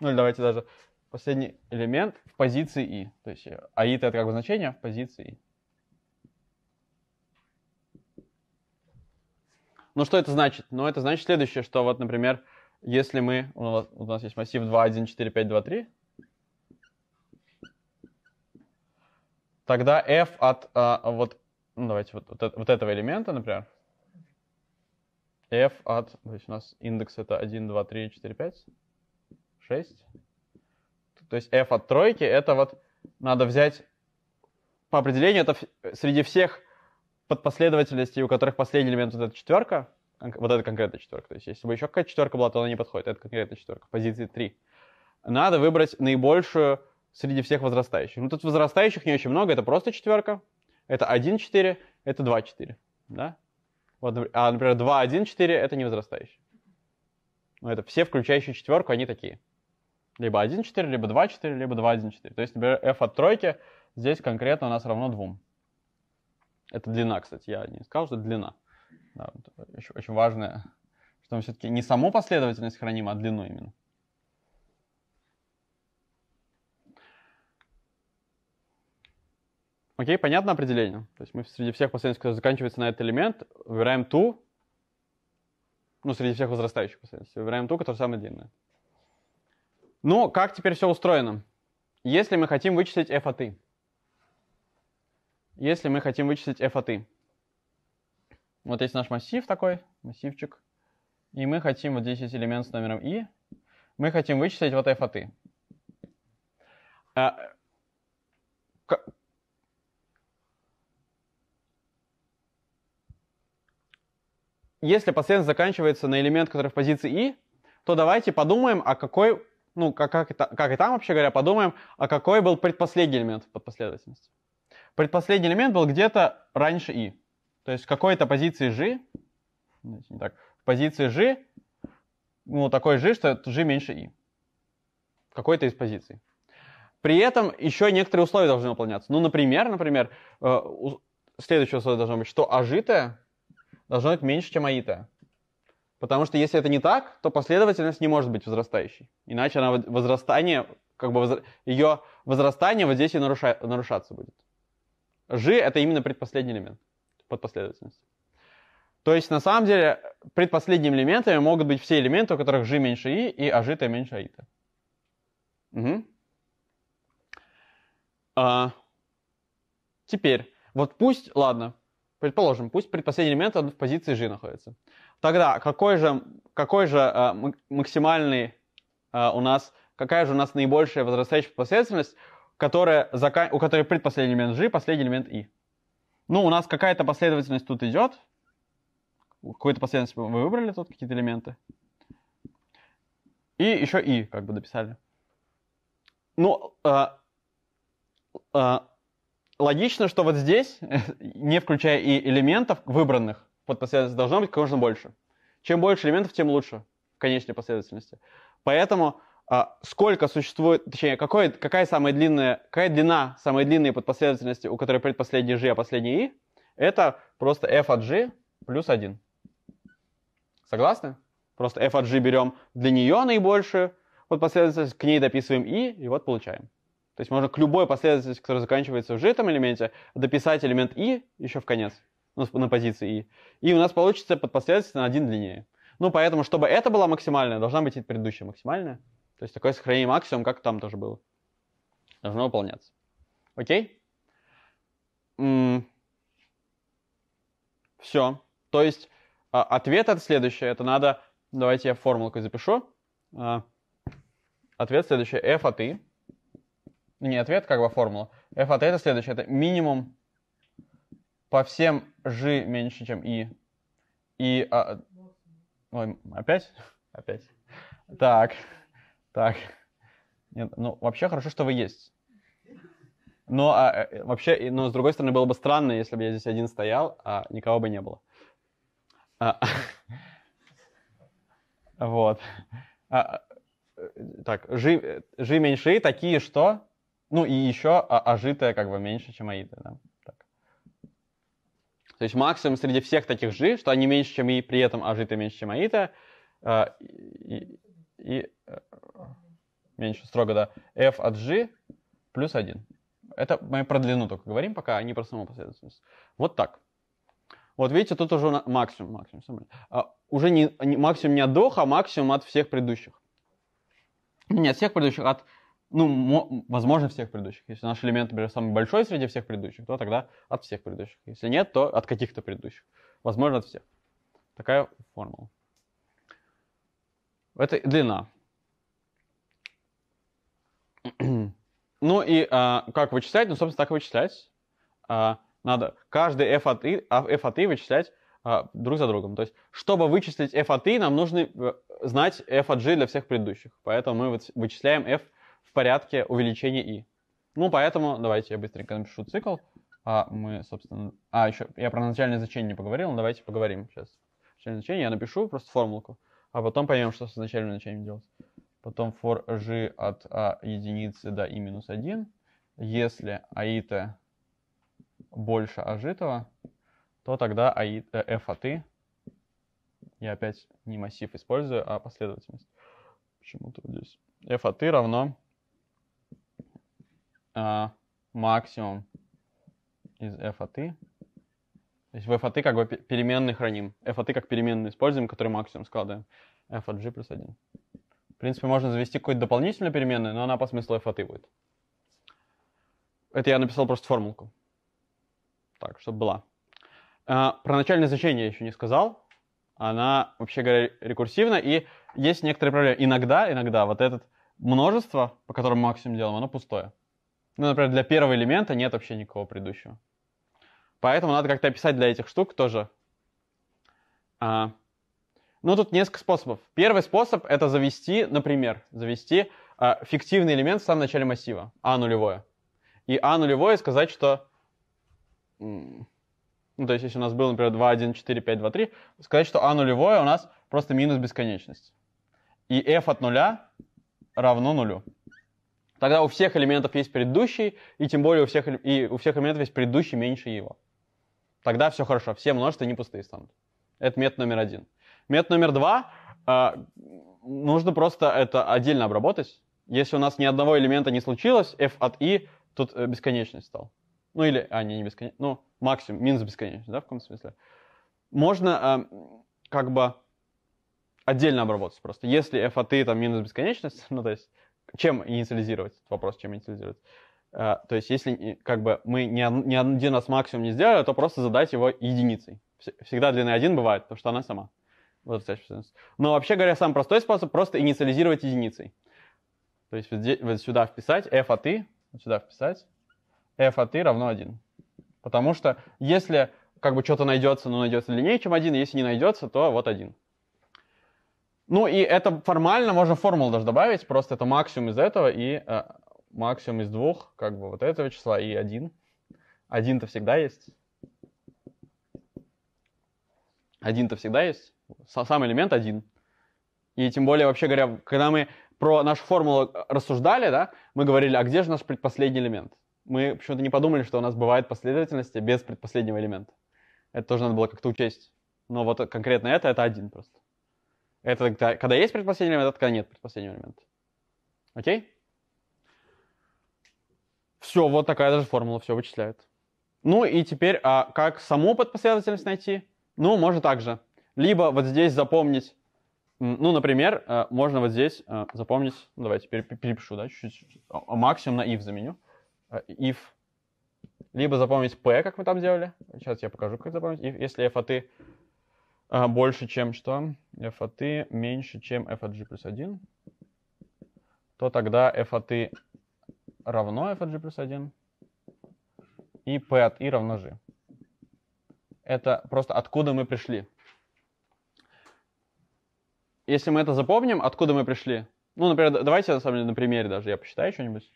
Ну или давайте даже последний элемент в позиции и. То есть э, аита это как бы значение в позиции и. Ну что это значит? Ну это значит следующее, что вот, например, если мы, у нас, у нас есть массив 2, 1, 4, 5, 2, 3, тогда f от а, вот, ну, давайте, вот, вот, вот этого элемента, например, f от, то есть у нас индекс это 1, 2, 3, 4, 5, 6. То есть f от тройки это вот надо взять по определению, это среди всех подпоследовательностей, у которых последний элемент вот эта четверка, вот эта конкретная четверка. То есть если бы еще какая-то четверка была, то она не подходит. Это конкретная четверка, позиции 3. Надо выбрать наибольшую среди всех возрастающих. Ну, тут возрастающих не очень много, это просто четверка, это 1,4, это 2,4, да? Вот, а, например, 2, 1, 4 — это не возрастающий. Ну это все, включающие четверку, они такие. Либо 1, 4, либо 2, 4, либо 2, 1, 4. То есть, например, f от тройки здесь конкретно у нас равно 2. Это длина, кстати. Я не сказал, что это длина. Да, очень, э, очень важное, что мы все-таки не саму последовательность храним, а длину именно. Окей, понятно определение. То есть мы среди всех последовательств, которые заканчиваются на этот элемент, выбираем ту, ну, среди всех возрастающих последовательств, выбираем ту, которая самая длинная. Ну, как теперь все устроено? Если мы хотим вычислить f от i. Если мы хотим вычислить f от i. Вот есть наш массив такой, массивчик. И мы хотим, вот здесь есть элемент с номером i. Мы хотим вычислить вот f от i а, если последовательность заканчивается на элемент, который в позиции И, то давайте подумаем, а какой, ну, как, как, и, как и там, вообще говоря, подумаем, а какой был предпоследний элемент под последовательности. Предпоследний элемент был где-то раньше И, То есть в какой-то позиции g, не так, в позиции g, ну, такой g, что g меньше И, какой-то из позиций. При этом еще некоторые условия должны выполняться. Ну, например, например, э, следующее условие должно быть, что ожитое «А должно быть меньше, чем аита. Потому что если это не так, то последовательность не может быть возрастающей. Иначе она возрастание, как бы возра... ее возрастание вот здесь и наруша... нарушаться будет. G это именно предпоследний элемент под последовательностью. То есть, на самом деле, предпоследними элементами могут быть все элементы, у которых G меньше I и ажита меньше аита. Угу. А, теперь, вот пусть, ладно, Предположим, пусть предпоследний элемент в позиции g находится. Тогда какой же, какой же э, максимальный э, у нас, какая же у нас наибольшая возрастающая последовательность, которая, у которой предпоследний элемент g, последний элемент i? E? Ну, у нас какая-то последовательность тут идет. Какую-то последовательность вы выбрали тут, какие-то элементы. И еще и e, как бы дописали. Ну, э, э, логично, что вот здесь, не включая и элементов выбранных, под последовательность должно быть как можно больше. Чем больше элементов, тем лучше в конечной последовательности. Поэтому а, сколько существует, точнее, какой, какая самая длинная, какая длина самой длинной подпоследовательности, у которой предпоследний g, а последний i, это просто f от g плюс 1. Согласны? Просто f от g берем для нее наибольшую подпоследовательность, к ней дописываем i, и вот получаем. То есть можно к любой последовательности, которая заканчивается уже в этом элементе, дописать элемент и еще в конец, ну, на позиции и. И у нас получится подпоследовательность на один длиннее. Ну, поэтому, чтобы это была максимальная, должна быть и предыдущая максимальная. То есть такое сохранение максимум, как там тоже было. Должно выполняться. Окей? М м-м. Все. То есть а, ответ это следующее. Это надо... Давайте я формулку запишу. А, ответ следующий f от i не ответ, как бы а формула. f от это следующее. Это минимум по всем g меньше, чем i. И... А, ой, опять? Опять. Так. Так. Нет, ну, вообще хорошо, что вы есть. Но а, э, вообще, но с другой стороны, было бы странно, если бы я здесь один стоял, а никого бы не было. А, вот. А, э, так, g, g меньше и такие что? Ну и еще ажитая а как бы меньше, чем аида. Да? Так. То есть максимум среди всех таких жи, что они меньше, чем и при этом ажита меньше, чем аида. Э, и, и э, меньше, строго, да. f от g плюс 1. Это мы про длину только говорим пока, а не про саму последовательность. Вот так. Вот видите, тут уже максимум. максимум а, уже не, не, максимум не от Доха, а максимум от всех предыдущих. Нет, всех предыдущих, от ну, возможно, всех предыдущих. Если наш элемент, например, самый большой среди всех предыдущих, то тогда от всех предыдущих. Если нет, то от каких-то предыдущих. Возможно, от всех. Такая формула. Это длина. ну и а, как вычислять? Ну, собственно, так и вычислять. А, надо каждый f от i, а, f от i вычислять а, друг за другом. То есть, чтобы вычислить f от i, нам нужно э, знать f от g для всех предыдущих. Поэтому мы вычисляем f порядке увеличения и Ну, поэтому давайте я быстренько напишу цикл. А мы, собственно... А, еще я про начальное значение не поговорил, но давайте поговорим сейчас. Начальное значение я напишу, просто формулку, а потом поймем, что с начальным значением делать. Потом for g от a а единицы до i минус 1. Если аита больше ажитого, то тогда аит, э, f от i. Я опять не массив использую, а последовательность. Почему-то вот здесь. f от i равно а, максимум из f от i. То есть в f от i как бы переменные храним. f от i как переменные используем, который максимум складываем. f от g плюс 1. В принципе, можно завести какую-то дополнительную переменную, но она по смыслу f от i будет. Это я написал просто формулку. Так, чтобы была. А, про начальное значение я еще не сказал. Она, вообще говоря, рекурсивна. И есть некоторые проблемы. Иногда, иногда вот этот множество, по которому максимум делаем, оно пустое. Ну, например, для первого элемента нет вообще никакого предыдущего. Поэтому надо как-то описать для этих штук тоже. А, ну, тут несколько способов. Первый способ — это завести, например, завести а, фиктивный элемент в самом начале массива, а нулевое. И а нулевое сказать, что... Ну, то есть, если у нас было, например, 2, 1, 4, 5, 2, 3, сказать, что а нулевое у нас просто минус бесконечность. И f от нуля равно нулю. Тогда у всех элементов есть предыдущий, и тем более у всех, и у всех элементов есть предыдущий меньше его. Тогда все хорошо, все множества не пустые станут. Это метод номер один. Метод номер два, э, нужно просто это отдельно обработать. Если у нас ни одного элемента не случилось, f от i тут э, бесконечность стал. Ну или, а, не, не бесконечность, ну максимум, минус бесконечность, да, в каком смысле. Можно э, как бы отдельно обработать просто. Если f от i там минус бесконечность, ну то есть чем инициализировать? Этот вопрос, чем инициализировать? Uh, то есть, если э, как бы мы ни, ни один нас максимум не сделали, то просто задать его единицей. Всегда длина 1 бывает, потому что она сама. Вот, Но вообще говоря, самый простой способ просто инициализировать единицей. То есть вот сюда вписать f от i, вот сюда вписать f от i равно 1. Потому что если как бы что-то найдется, но найдется длиннее, чем 1, если не найдется, то вот 1. Ну и это формально можно формулу даже добавить, просто это максимум из этого и э, максимум из двух, как бы вот этого числа и один. Один-то всегда есть. Один-то всегда есть. Сам элемент один. И тем более, вообще говоря, когда мы про нашу формулу рассуждали, да, мы говорили, а где же наш предпоследний элемент? Мы почему-то не подумали, что у нас бывает последовательности без предпоследнего элемента. Это тоже надо было как-то учесть. Но вот конкретно это, это один просто. Это когда, когда есть предпоследний элемент, это когда нет предпоследнего элемента. Окей? Все, вот такая даже формула, все вычисляет. Ну и теперь, а как саму подпоследовательность найти? Ну, можно так же. Либо вот здесь запомнить, ну, например, э, можно вот здесь э, запомнить, ну, давайте перепишу, да, чуть-чуть, а, а максимум на if заменю. Э, if, либо запомнить p, как мы там делали. Сейчас я покажу, как запомнить if, если f, а ты а, больше, чем что? f от t меньше, чем f от g плюс 1. То тогда f от t равно f от g плюс 1. И p от i равно g. Это просто откуда мы пришли. Если мы это запомним, откуда мы пришли. Ну, например, давайте на самом деле на примере даже я посчитаю что-нибудь.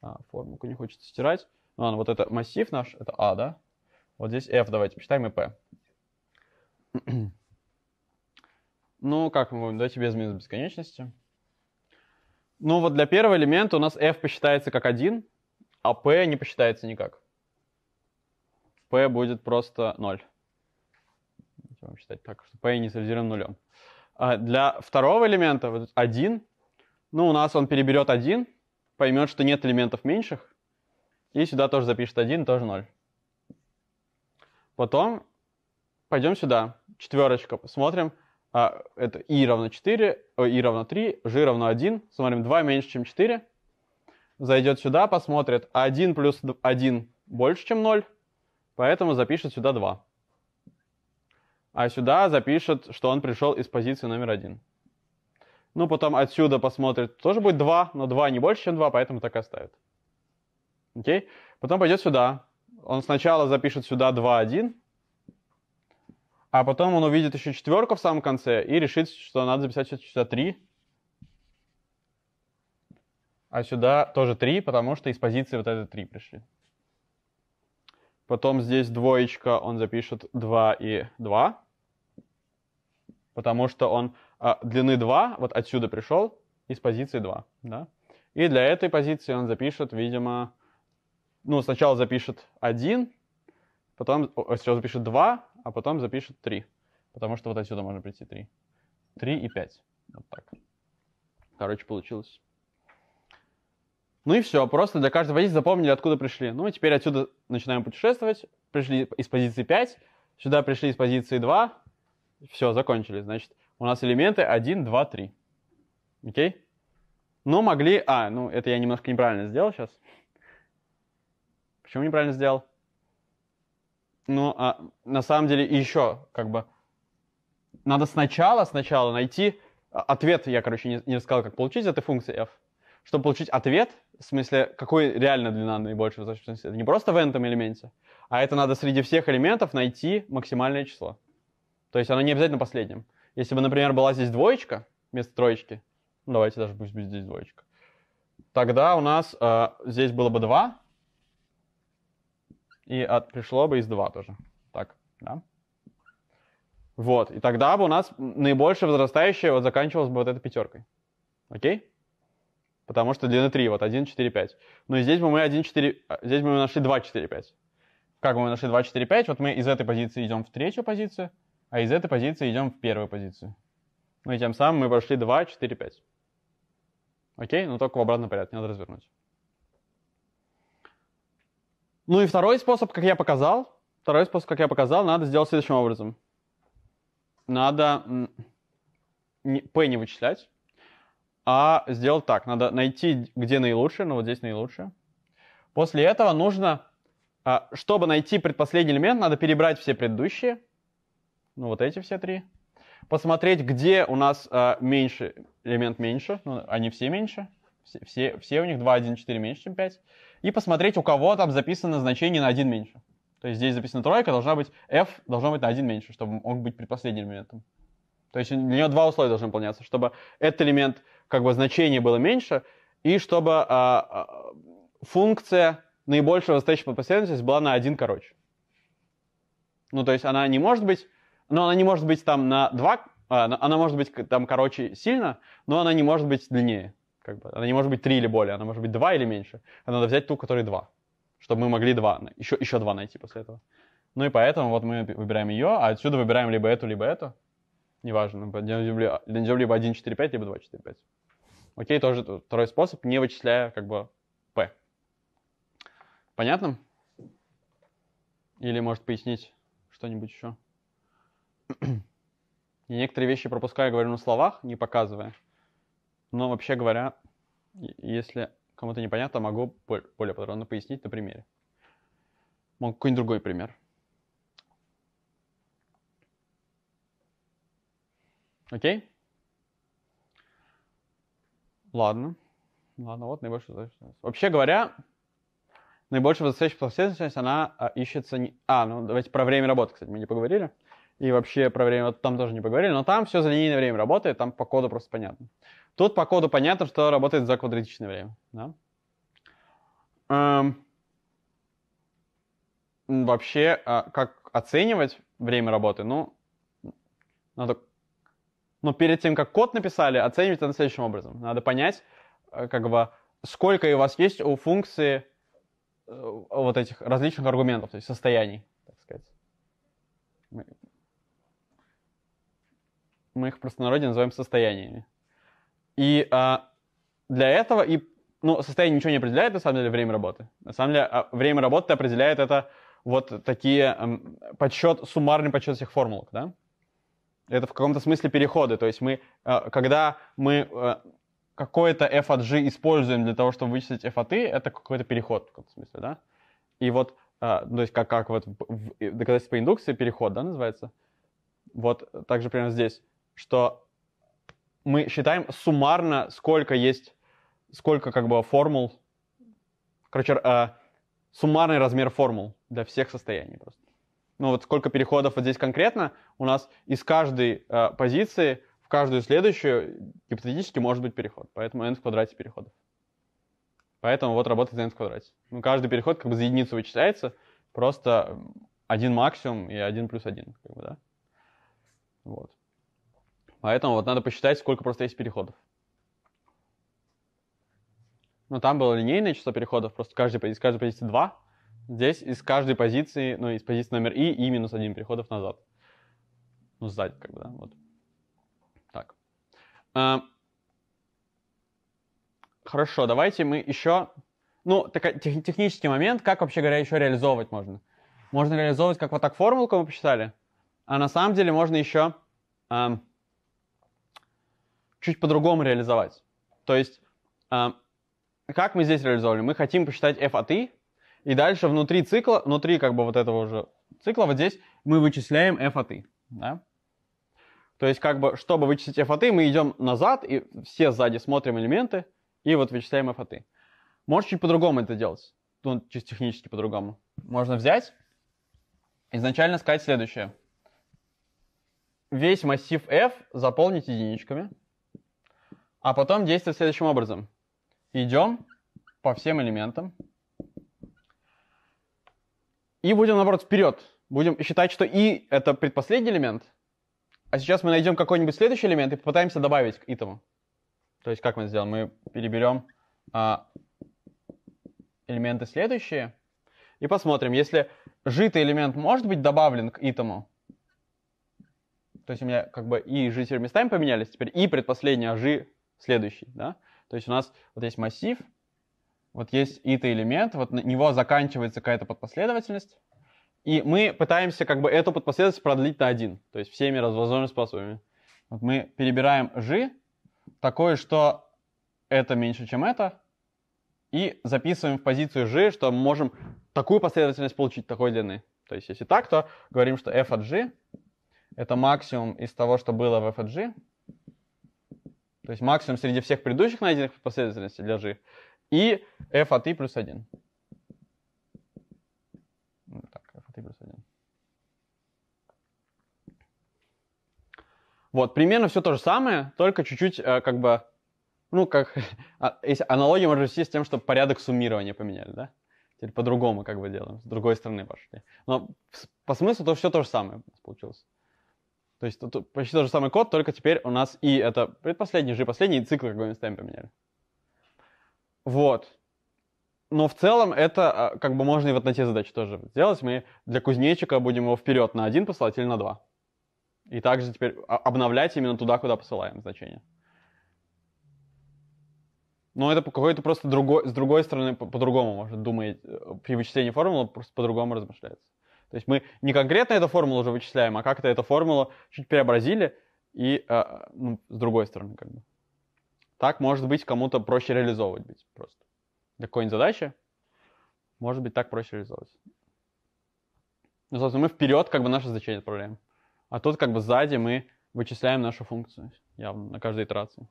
А, формулку не хочется стирать. Ну, ладно, вот это массив наш, это А, да? Вот здесь F давайте посчитаем и P. ну, как мы будем, давайте без минус бесконечности. Ну, вот для первого элемента у нас f посчитается как 1, а p не посчитается никак. p будет просто 0. Давайте будем считать так, что p инициализируем нулем. А для второго элемента, вот 1, ну, у нас он переберет 1, поймет, что нет элементов меньших, и сюда тоже запишет 1, тоже 0. Потом пойдем сюда, четверочка, посмотрим. А, это и равно 4, о, э, и равно 3, g равно 1. Смотрим, 2 меньше, чем 4. Зайдет сюда, посмотрит 1 плюс 1 больше, чем 0, поэтому запишет сюда 2. А сюда запишет, что он пришел из позиции номер 1. Ну, потом отсюда посмотрит, тоже будет 2, но 2 не больше, чем 2, поэтому так и оставит. Окей? Потом пойдет сюда. Он сначала запишет сюда 2, 1, а потом он увидит еще четверку в самом конце и решит, что надо записать сюда 3. А сюда тоже 3, потому что из позиции вот это 3 пришли. Потом здесь двоечка, он запишет 2 и 2. Потому что он а, длины 2 вот отсюда пришел, из позиции 2. Да? И для этой позиции он запишет, видимо, ну, сначала запишет 1, потом о, сначала запишет 2, а потом запишет 3, потому что вот отсюда можно прийти 3. 3 и 5. Вот так. Короче, получилось. Ну и все, просто для каждого из запомнили, откуда пришли. Ну и теперь отсюда начинаем путешествовать. Пришли из позиции 5, сюда пришли из позиции 2. Все, закончили. Значит, у нас элементы 1, 2, 3. Окей? Okay? Ну, Но могли... А, ну это я немножко неправильно сделал сейчас. Почему неправильно сделал? Ну, а на самом деле еще как бы надо сначала, сначала найти а, ответ, я, короче, не, не рассказал, как получить этой функции f. Чтобы получить ответ, в смысле, какой реально длина наибольшего возвращающегося, это не просто в этом элементе, а это надо среди всех элементов найти максимальное число. То есть оно не обязательно последним. Если бы, например, была здесь двоечка вместо троечки, ну давайте даже пусть будет здесь двоечка, тогда у нас э, здесь было бы 2, и от, пришло бы из 2 тоже. Так, да? Вот, и тогда бы у нас наибольшее возрастающее вот заканчивалось бы вот этой пятеркой. Окей? Потому что длина 3, вот 1, 4, 5. Ну и здесь бы мы 1, 4, а, здесь бы мы нашли 2, 4, 5. Как бы мы нашли 2, 4, 5? Вот мы из этой позиции идем в третью позицию, а из этой позиции идем в первую позицию. Ну и тем самым мы прошли 2, 4, 5. Окей? Но ну, только в обратном порядке, надо развернуть. Ну и второй способ, как я показал, второй способ, как я показал, надо сделать следующим образом. Надо p не вычислять, а сделать так. Надо найти, где наилучшее, ну вот здесь наилучшее. После этого нужно, а, чтобы найти предпоследний элемент, надо перебрать все предыдущие, ну вот эти все три, посмотреть, где у нас а, меньше, элемент меньше, ну они все меньше, все, все, все у них 2, 1, 4 меньше, чем 5 и посмотреть, у кого там записано значение на один меньше. То есть здесь записана тройка, должна быть f должно быть на один меньше, чтобы он быть предпоследним элементом. То есть для нее два условия должны выполняться, чтобы этот элемент, как бы значение было меньше, и чтобы а, а, функция наибольшего стоящей последовательности была на один короче. Ну, то есть она не может быть, но она не может быть там на два, а, она может быть там короче сильно, но она не может быть длиннее. Как бы, она не может быть три или более, она может быть два или меньше. А надо взять ту, которая два, чтобы мы могли два еще, еще два найти после этого. Ну и поэтому вот мы выбираем ее, а отсюда выбираем либо эту, либо эту. Неважно, найдем либо 1, 4, 5, либо 2, 4, 5. Окей, тоже второй способ, не вычисляя как бы p. Понятно? Или, может, пояснить что-нибудь еще? Я некоторые вещи пропускаю, говорю на словах, не показывая. Но вообще говоря, если кому-то непонятно, могу более подробно пояснить на примере. Могу какой-нибудь другой пример. Окей? Ладно. Ладно, вот наибольшая возвращаемость. Вообще говоря, наибольшая последовательность она а, ищется... Не... А, ну давайте про время работы, кстати, мы не поговорили. И вообще про время там тоже не поговорили, но там все за линейное время работает, там по коду просто понятно. Тут по коду понятно, что работает за квадратичное время. Да? Эм, вообще, а как оценивать время работы? Ну, надо... Но ну, перед тем, как код написали, оценивать это следующим образом. Надо понять, э, как бы, сколько у вас есть у функции э, вот этих различных аргументов, то есть состояний, так сказать. Мы, их в простонародье называем состояниями. И а, для этого и ну, состояние ничего не определяет, на самом деле, время работы. На самом деле, а, время работы определяет это вот такие подсчет, суммарный подсчет всех формул, да? Это в каком-то смысле переходы. То есть мы, а, когда мы а, какое-то f от g используем для того, чтобы вычислить f от i, это какой-то переход в каком-то смысле, да? И вот, то есть как, как вот в доказательство индукции переход, да, называется? Вот также примерно здесь, что мы считаем суммарно, сколько есть, сколько как бы формул, короче, э, суммарный размер формул для всех состояний просто. Ну вот сколько переходов вот здесь конкретно у нас из каждой э, позиции в каждую следующую гипотетически может быть переход. Поэтому n в квадрате переходов. Поэтому вот работает n в квадрате. Ну, каждый переход как бы за единицу вычисляется, просто один максимум и один плюс один, как бы, да? Вот. Поэтому вот надо посчитать, сколько просто есть переходов. Ну, там было линейное число переходов, просто каждый, из каждой позиции 2. Здесь из каждой позиции, ну, из позиции номер и, и минус один переходов назад. Ну, сзади как бы, да, вот. Так. А, хорошо, давайте мы еще... Ну, так, тех, технический момент, как вообще говоря еще реализовывать можно. Можно реализовывать как вот так формулку мы посчитали, а на самом деле можно еще... Эм, чуть по-другому реализовать. То есть, э, как мы здесь реализовали? Мы хотим посчитать f от i, и дальше внутри цикла, внутри как бы вот этого уже цикла, вот здесь мы вычисляем f от i. Да? То есть, как бы, чтобы вычислить f от i, мы идем назад, и все сзади смотрим элементы, и вот вычисляем f от i. Можно чуть по-другому это делать. Ну, чисто технически по-другому. Можно взять, изначально сказать следующее. Весь массив f заполнить единичками – а потом действует следующим образом. Идем по всем элементам. И будем, наоборот, вперед. Будем считать, что и это предпоследний элемент. А сейчас мы найдем какой-нибудь следующий элемент и попытаемся добавить к этому. То есть как мы сделаем? Мы переберем а, элементы следующие и посмотрим, если житый элемент может быть добавлен к этому. То есть у меня как бы и жители местами поменялись, теперь и предпоследний, а жи следующий, да? То есть у нас вот есть массив, вот есть это элемент, вот на него заканчивается какая-то подпоследовательность, и мы пытаемся как бы эту подпоследовательность продлить на один, то есть всеми возможными способами. Вот мы перебираем g, такое, что это меньше, чем это, и записываем в позицию g, что мы можем такую последовательность получить такой длины. То есть если так, то говорим, что f от g это максимум из того, что было в f от g, то есть максимум среди всех предыдущих найденных последовательностей для g. И f от i плюс 1. Так, f от i плюс 1. Вот, примерно все то же самое, только чуть-чуть э, как бы, ну, как, а, аналогия может быть с тем, что порядок суммирования поменяли, да? Теперь по-другому как бы делаем, с другой стороны пошли. Но по смыслу то все то же самое получилось. То есть тут почти тот же самый код, только теперь у нас и это предпоследний же, и последний, и цикл какой-нибудь стайм поменяли. Вот. Но в целом это а, как бы можно и вот на те задачи тоже сделать. Мы для кузнечика будем его вперед на один посылать или на два. И также теперь а, обновлять именно туда, куда посылаем значение. Но это какой-то просто другой, с другой стороны, по-другому, по может, думает, э, при вычислении формулы просто по-другому размышляется. То есть мы не конкретно эту формулу уже вычисляем, а как-то эту формулу чуть преобразили и э, ну, с другой стороны как бы. Так, может быть, кому-то проще реализовывать быть просто. Для какой-нибудь задачи, может быть, так проще реализовывать. Ну, собственно, мы вперед как бы наше значение отправляем. А тут как бы сзади мы вычисляем нашу функцию явно на каждой итерации.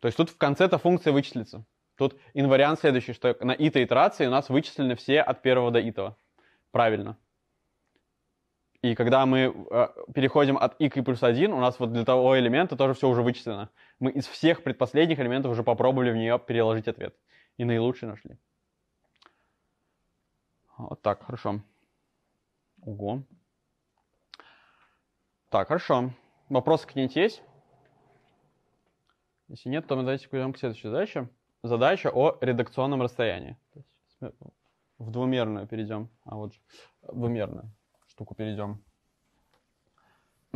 То есть тут в конце-то функция вычислится. Тут инвариант следующий, что на ита итерации у нас вычислены все от первого до итого правильно. И когда мы э, переходим от и к и плюс 1, у нас вот для того элемента тоже все уже вычислено. Мы из всех предпоследних элементов уже попробовали в нее переложить ответ. И наилучший нашли. Вот так, хорошо. Ого. Так, хорошо. Вопросы к нибудь есть? Если нет, то мы давайте перейдем к следующей задаче. Задача о редакционном расстоянии в двумерную перейдем. А вот двумерную э, штуку перейдем.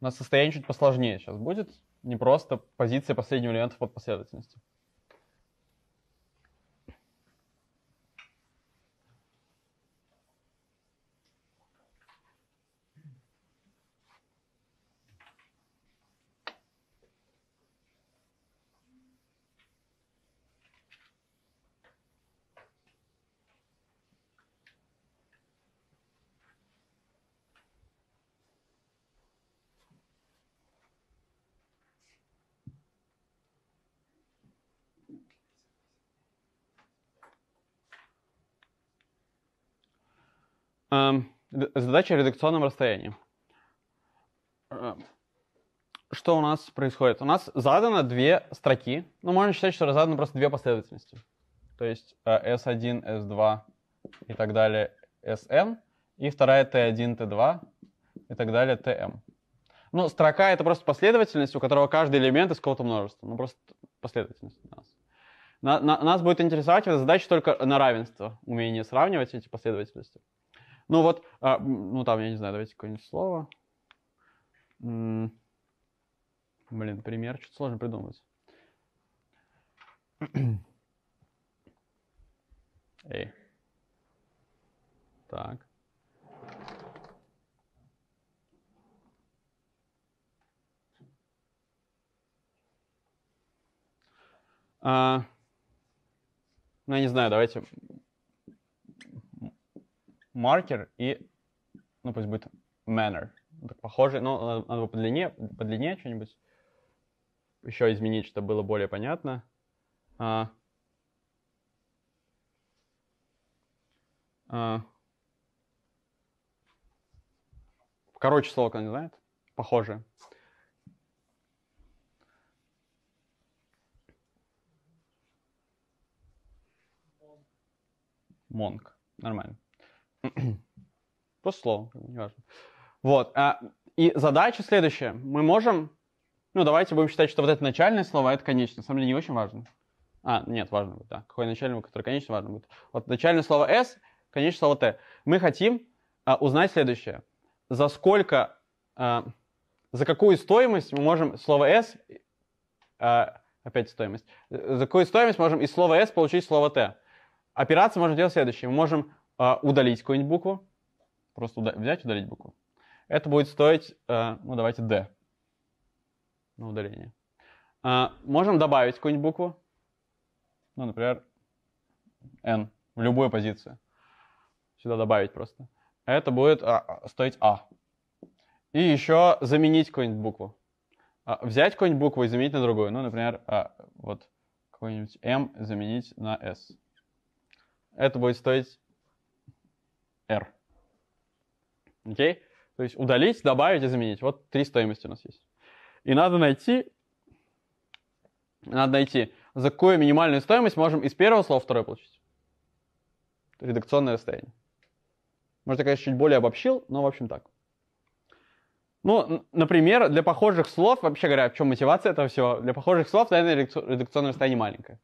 У нас состояние чуть посложнее сейчас будет. Не просто позиция последнего элемента под последовательности. задача о редукционном расстоянии. Э, что у нас происходит? У нас задано две строки. Ну, можно считать, что задано просто две последовательности. То есть S1, э, S2 и так далее, Sn. И вторая T1, T2 и так далее, Tm. Эм. Ну, строка — это просто последовательность, у которого каждый элемент из какого-то множества. Ну, просто последовательность у нас. На, на, нас будет интересовать эта задача только на равенство, умение сравнивать эти последовательности. Ну вот, а, ну там, я не знаю, давайте какое-нибудь слово. М-м- блин, пример что-то сложно придумать. Эй. Так. А, ну, я не знаю, давайте маркер и, ну, пусть будет manner. Так похоже, ну, надо длине по длине что-нибудь еще изменить, чтобы было более понятно. А, а, короче, слово кто не знает? Похоже. Монг. Нормально. Просто слово, неважно. Вот. А, и задача следующая. Мы можем... Ну, давайте будем считать, что вот это начальное слово, а это конечное. На самом деле не очень важно. А, нет, важно будет, да. Какое начальное, которое конечное, важно будет. Вот начальное слово S, конечное слово T. Мы хотим а, узнать следующее. За сколько... А, за какую стоимость мы можем слово S... А, опять стоимость. За какую стоимость можем из слова S получить слово T? Операции можно делать следующее. Мы можем э, удалить какую-нибудь букву, просто уда- взять, удалить букву, это будет стоить, э, ну давайте D на удаление. Э, можем добавить какую-нибудь букву, ну, например, N в любую позицию. Сюда добавить просто. Это будет а, а, стоить А. И еще заменить какую-нибудь букву. А, взять какую-нибудь букву и заменить на другую. Ну, например, а, вот какой-нибудь М заменить на S. Это будет стоить R. Окей? Okay? То есть удалить, добавить, изменить. Вот три стоимости у нас есть. И надо найти, надо найти, за какую минимальную стоимость можем из первого слова второе получить. Редакционное расстояние. Может, я, конечно, чуть более обобщил, но, в общем, так. Ну, например, для похожих слов, вообще говоря, в чем мотивация этого всего, для похожих слов, наверное, редакционное расстояние маленькое.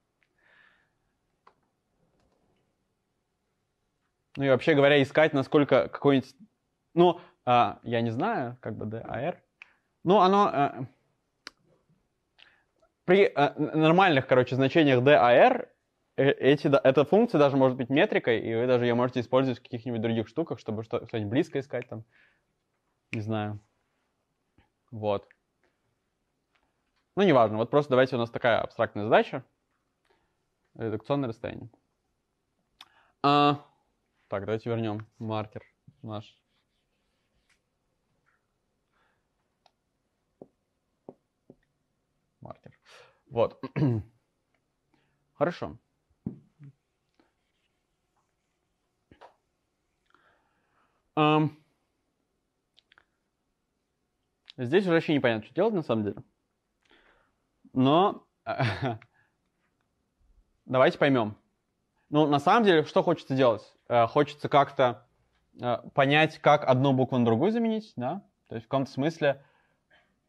Ну и вообще говоря, искать, насколько какой-нибудь... Ну, а, я не знаю, как бы ДАР. Ну, оно... А, при а, нормальных, короче, значениях DAR э, эти, эта функция даже может быть метрикой, и вы даже ее можете использовать в каких-нибудь других штуках, чтобы что- что-нибудь близко искать там. Не знаю. Вот. Ну, неважно. Вот просто давайте у нас такая абстрактная задача. Редукционное расстояние. А, так, давайте вернем маркер наш. Маркер. Вот. Хорошо. Um, здесь уже вообще непонятно, что делать на самом деле. Но давайте поймем. Ну, на самом деле, что хочется делать? Э, хочется как-то э, понять, как одну букву на другую заменить, да? То есть в каком-то смысле,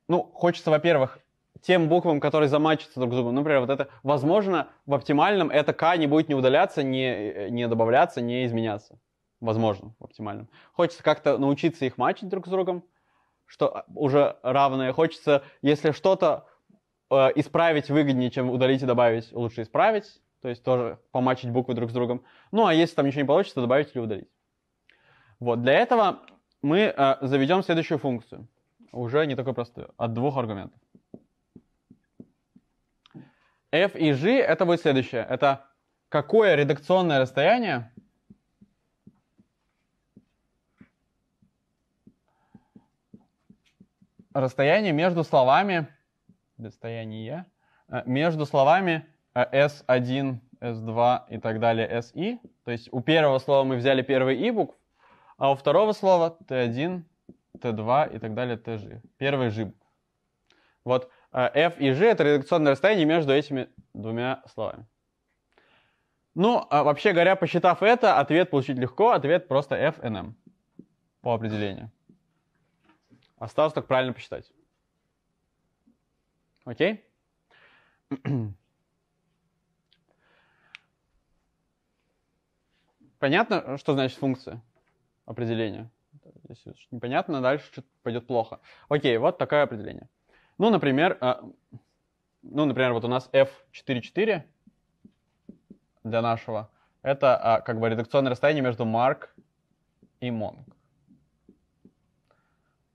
ну, хочется, во-первых, тем буквам, которые замачатся друг с другом. Например, вот это, возможно, в оптимальном это К не будет не удаляться, не, э, не добавляться, не изменяться. Возможно, в оптимальном. Хочется как-то научиться их мачить друг с другом, что уже равное. Хочется, если что-то э, исправить выгоднее, чем удалить и добавить, лучше исправить то есть тоже помачить буквы друг с другом. Ну, а если там ничего не получится, добавить или удалить. Вот, для этого мы э, заведем следующую функцию. Уже не такой простую, от а двух аргументов. f и g это будет следующее. Это какое редакционное расстояние расстояние между словами расстояние э, между словами S1, а, S2 и так далее, SI. То есть у первого слова мы взяли первый и букв, а у второго слова Т1, Т2 и так далее, ТЖ. Первый Ж букв. Вот F а, и G — это редакционное расстояние между этими двумя словами. Ну, а вообще говоря, посчитав это, ответ получить легко. Ответ просто FNM по определению. Осталось только правильно посчитать. Окей? Okay? Понятно, э, что значит функция определения? Если непонятно, дальше что-то пойдет плохо. Окей, вот такое определение. Ну, например, э, ну, например, вот у нас f4,4 для нашего. Это э, как бы редукционное расстояние между mark и monk.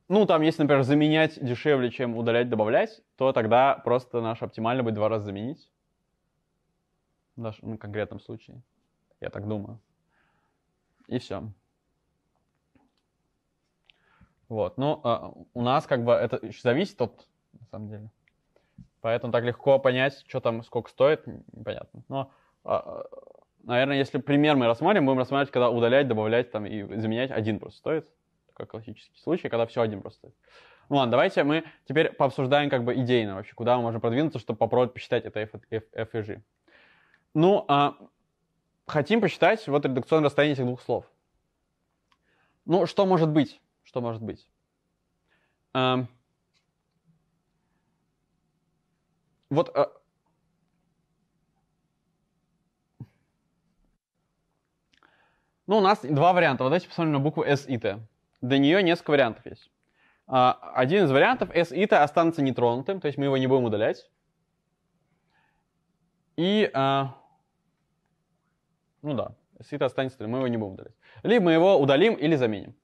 Ну, там, если, например, заменять дешевле, чем удалять, добавлять, то тогда просто наш оптимально будет два раза заменить. в нашем ну, конкретном случае. Я так думаю и все. Вот, ну, а, у нас как бы это еще зависит от, на самом деле. Поэтому так легко понять, что там, сколько стоит, непонятно. Но, а, наверное, если пример мы рассмотрим, будем рассматривать, когда удалять, добавлять там и заменять один просто стоит. Такой классический случай, когда все один просто стоит. Ну ладно, давайте мы теперь пообсуждаем как бы идейно вообще, куда мы можем продвинуться, чтобы попробовать посчитать это f, f, f и g. Ну, а, хотим посчитать вот редукционное расстояние этих двух слов. Ну, что может быть? Что может быть? Эм, вот... Э, ну, у нас два варианта. Вот давайте посмотрим на букву S и T. Для нее несколько вариантов есть. Э, один из вариантов S и T останется нетронутым, то есть мы его не будем удалять. И... Э, ну да, сито останется, мы его не будем удалять. Либо мы его удалим или заменим.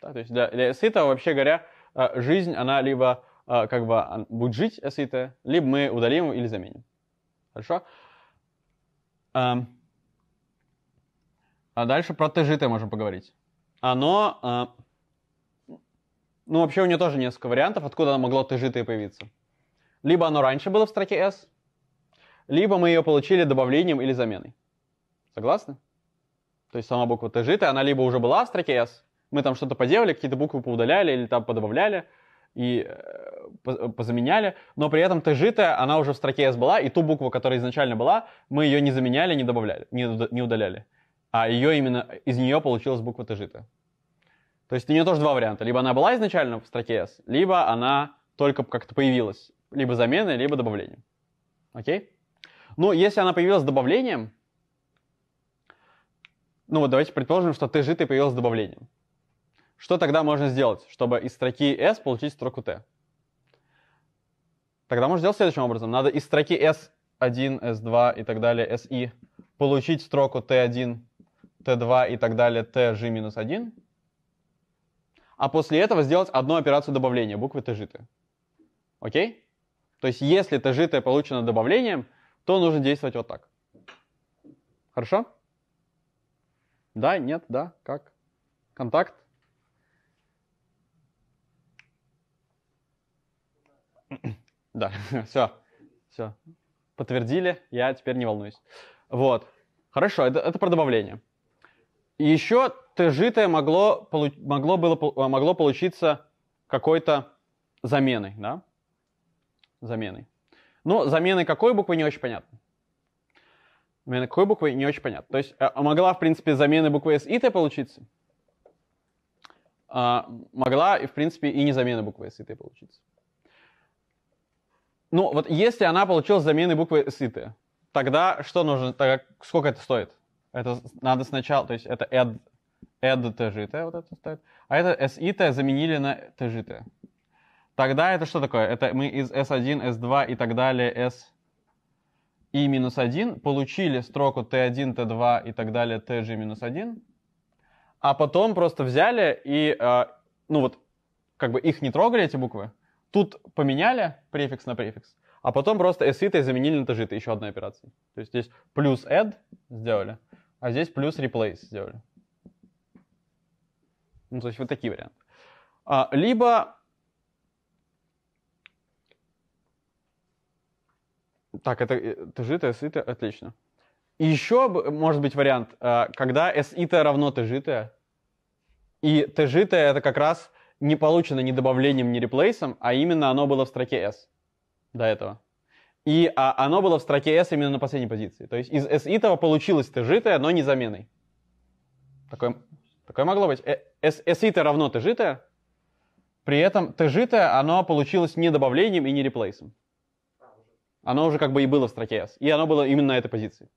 Да, то есть для, для сита, вообще говоря, э, жизнь, она либо э, как бы будет жить э, сито, либо мы удалим его или заменим. Хорошо? Эм. А дальше про TGT можем поговорить. Оно... Ну, вообще у нее тоже несколько вариантов, откуда оно могло TGT появиться. Либо оно раньше было в строке S, либо мы ее получили добавлением или заменой. Согласны? То есть сама буква ТЖ, она либо уже была в строке S, мы там что-то поделали, какие-то буквы поудаляли или там подобавляли и э, э, позаменяли, но при этом ТЖ, она уже в строке S была, и ту букву, которая изначально была, мы ее не заменяли, не добавляли, не, не удаляли. А ее именно из нее получилась буква ТЖ. То есть у нее тоже два варианта. Либо она была изначально в строке S, либо она только как-то появилась. Либо заменой, либо добавлением. Окей? Ну, если она появилась добавлением, ну вот давайте предположим, что TGT появилось с добавлением. Что тогда можно сделать, чтобы из строки S получить строку T? Тогда можно сделать следующим образом. Надо из строки S1, S2 и так далее, SI получить строку T1, T2 и так далее, TG-1, а после этого сделать одну операцию добавления буквы TGT. Окей? То есть если TGT получено добавлением, то нужно действовать вот так. Хорошо? Да, нет, да, как? Контакт? Да, все, все. Подтвердили, я теперь не волнуюсь. Вот. Хорошо, это, это про добавление. Еще тежитое могло, могло, было, а, могло получиться какой-то заменой, да? Заменой. Ну, замены какой буквы не очень понятно. Именно какой буквы не очень понятно. То есть а, а могла, в принципе, замена буквы S и Т получиться. А, могла, в принципе, и не замена буквы S и Т получиться. Ну, вот если она получилась замены буквы S и Т, тогда что нужно? Тогда сколько это стоит? Это надо сначала, то есть это add, add tgt, вот это стоит. А это S и Т заменили на tgt. Тогда это что такое? Это мы из S1, S2 и так далее, S и минус 1, получили строку t1, t2 и так далее, tg минус 1, а потом просто взяли и, э, ну вот, как бы их не трогали, эти буквы, тут поменяли префикс на префикс, а потом просто sит заменили на tg, еще одна операция. То есть здесь плюс add сделали, а здесь плюс replace сделали. Ну, то есть вот такие варианты. А, либо Так, это, э, ты жито, сыто, отлично. И еще может быть вариант, э, когда SI-то равно тжитое. И тжитое это как раз не получено ни добавлением, ни реплейсом, а именно оно было в строке S до этого. И а, оно было в строке S именно на последней позиции. То есть из SI-того получилось тжитое, но не заменой. Такое, такое могло быть. SI-то э, равно тжитое, при этом тжитое оно получилось не добавлением и не реплейсом оно уже как бы и было в строке S, и оно было именно на этой позиции.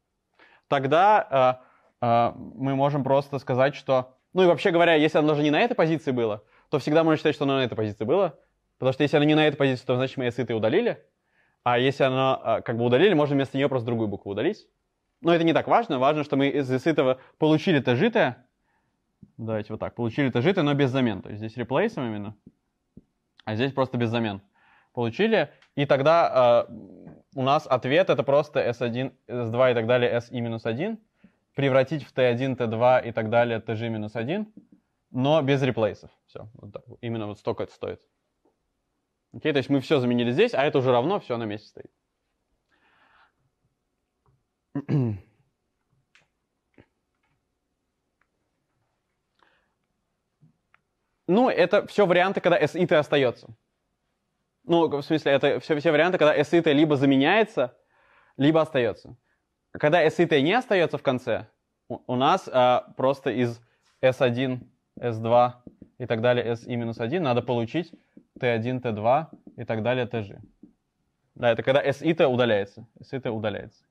Тогда э, э, мы можем просто сказать, что... Ну и вообще говоря, если оно даже не на этой позиции было, то всегда можно считать, что оно на этой позиции было, потому что если оно не на этой позиции, то значит мы S и удалили, а если оно э, как бы удалили, можно вместо нее просто другую букву удалить. Но это не так важно, важно, что мы из S этого получили то житое, давайте вот так, получили то житое, но без замен, то есть здесь реплейсом именно, а здесь просто без замен получили, и тогда э, у нас ответ это просто S1, S2 и так далее, s и минус 1 превратить в T1, T2 и так далее, TG-1, но без реплейсов. Все, вот так. именно вот столько это стоит. Окей, okay, то есть мы все заменили здесь, а это уже равно, все на месте стоит. ну, это все варианты, когда si t остается. Ну, в смысле, это все, все варианты, когда s и e либо заменяется, либо остается. А когда s и e не остается в конце, у, у нас а, просто из s1, s2 и так далее, s и минус 1 надо получить t1, t2 и так далее, tg. Да, это когда s и e t удаляется. s и t удаляется.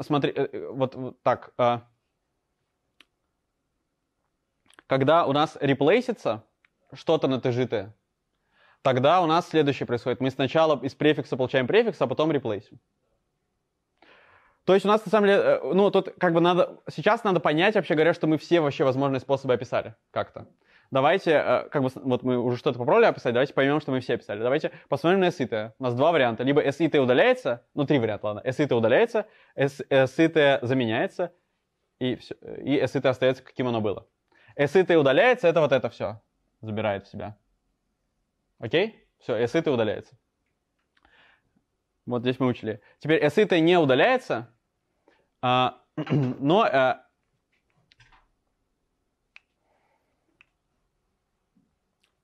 Смотри, э, э, вот, вот так. А, когда у нас реплейсится что-то на тжт, тогда у нас следующее происходит. Мы сначала из префикса получаем префикс, а потом реплейсим. То есть у нас на самом деле, э, ну тут как бы надо, сейчас надо понять вообще говоря, что мы все вообще возможные способы описали как-то. Давайте, э, как бы, вот мы уже что-то попробовали описать, давайте поймем, что мы все описали. Давайте посмотрим на SIT. У нас два варианта. Либо SIT удаляется, ну три варианта, ладно. SIT удаляется, SIT заменяется, и, все, и SIT остается, каким оно было. Если ты удаляется, это вот это все забирает в себя. Окей? Все, если ты удаляется. Вот здесь мы учили. Теперь если ты не удаляется, а, но а,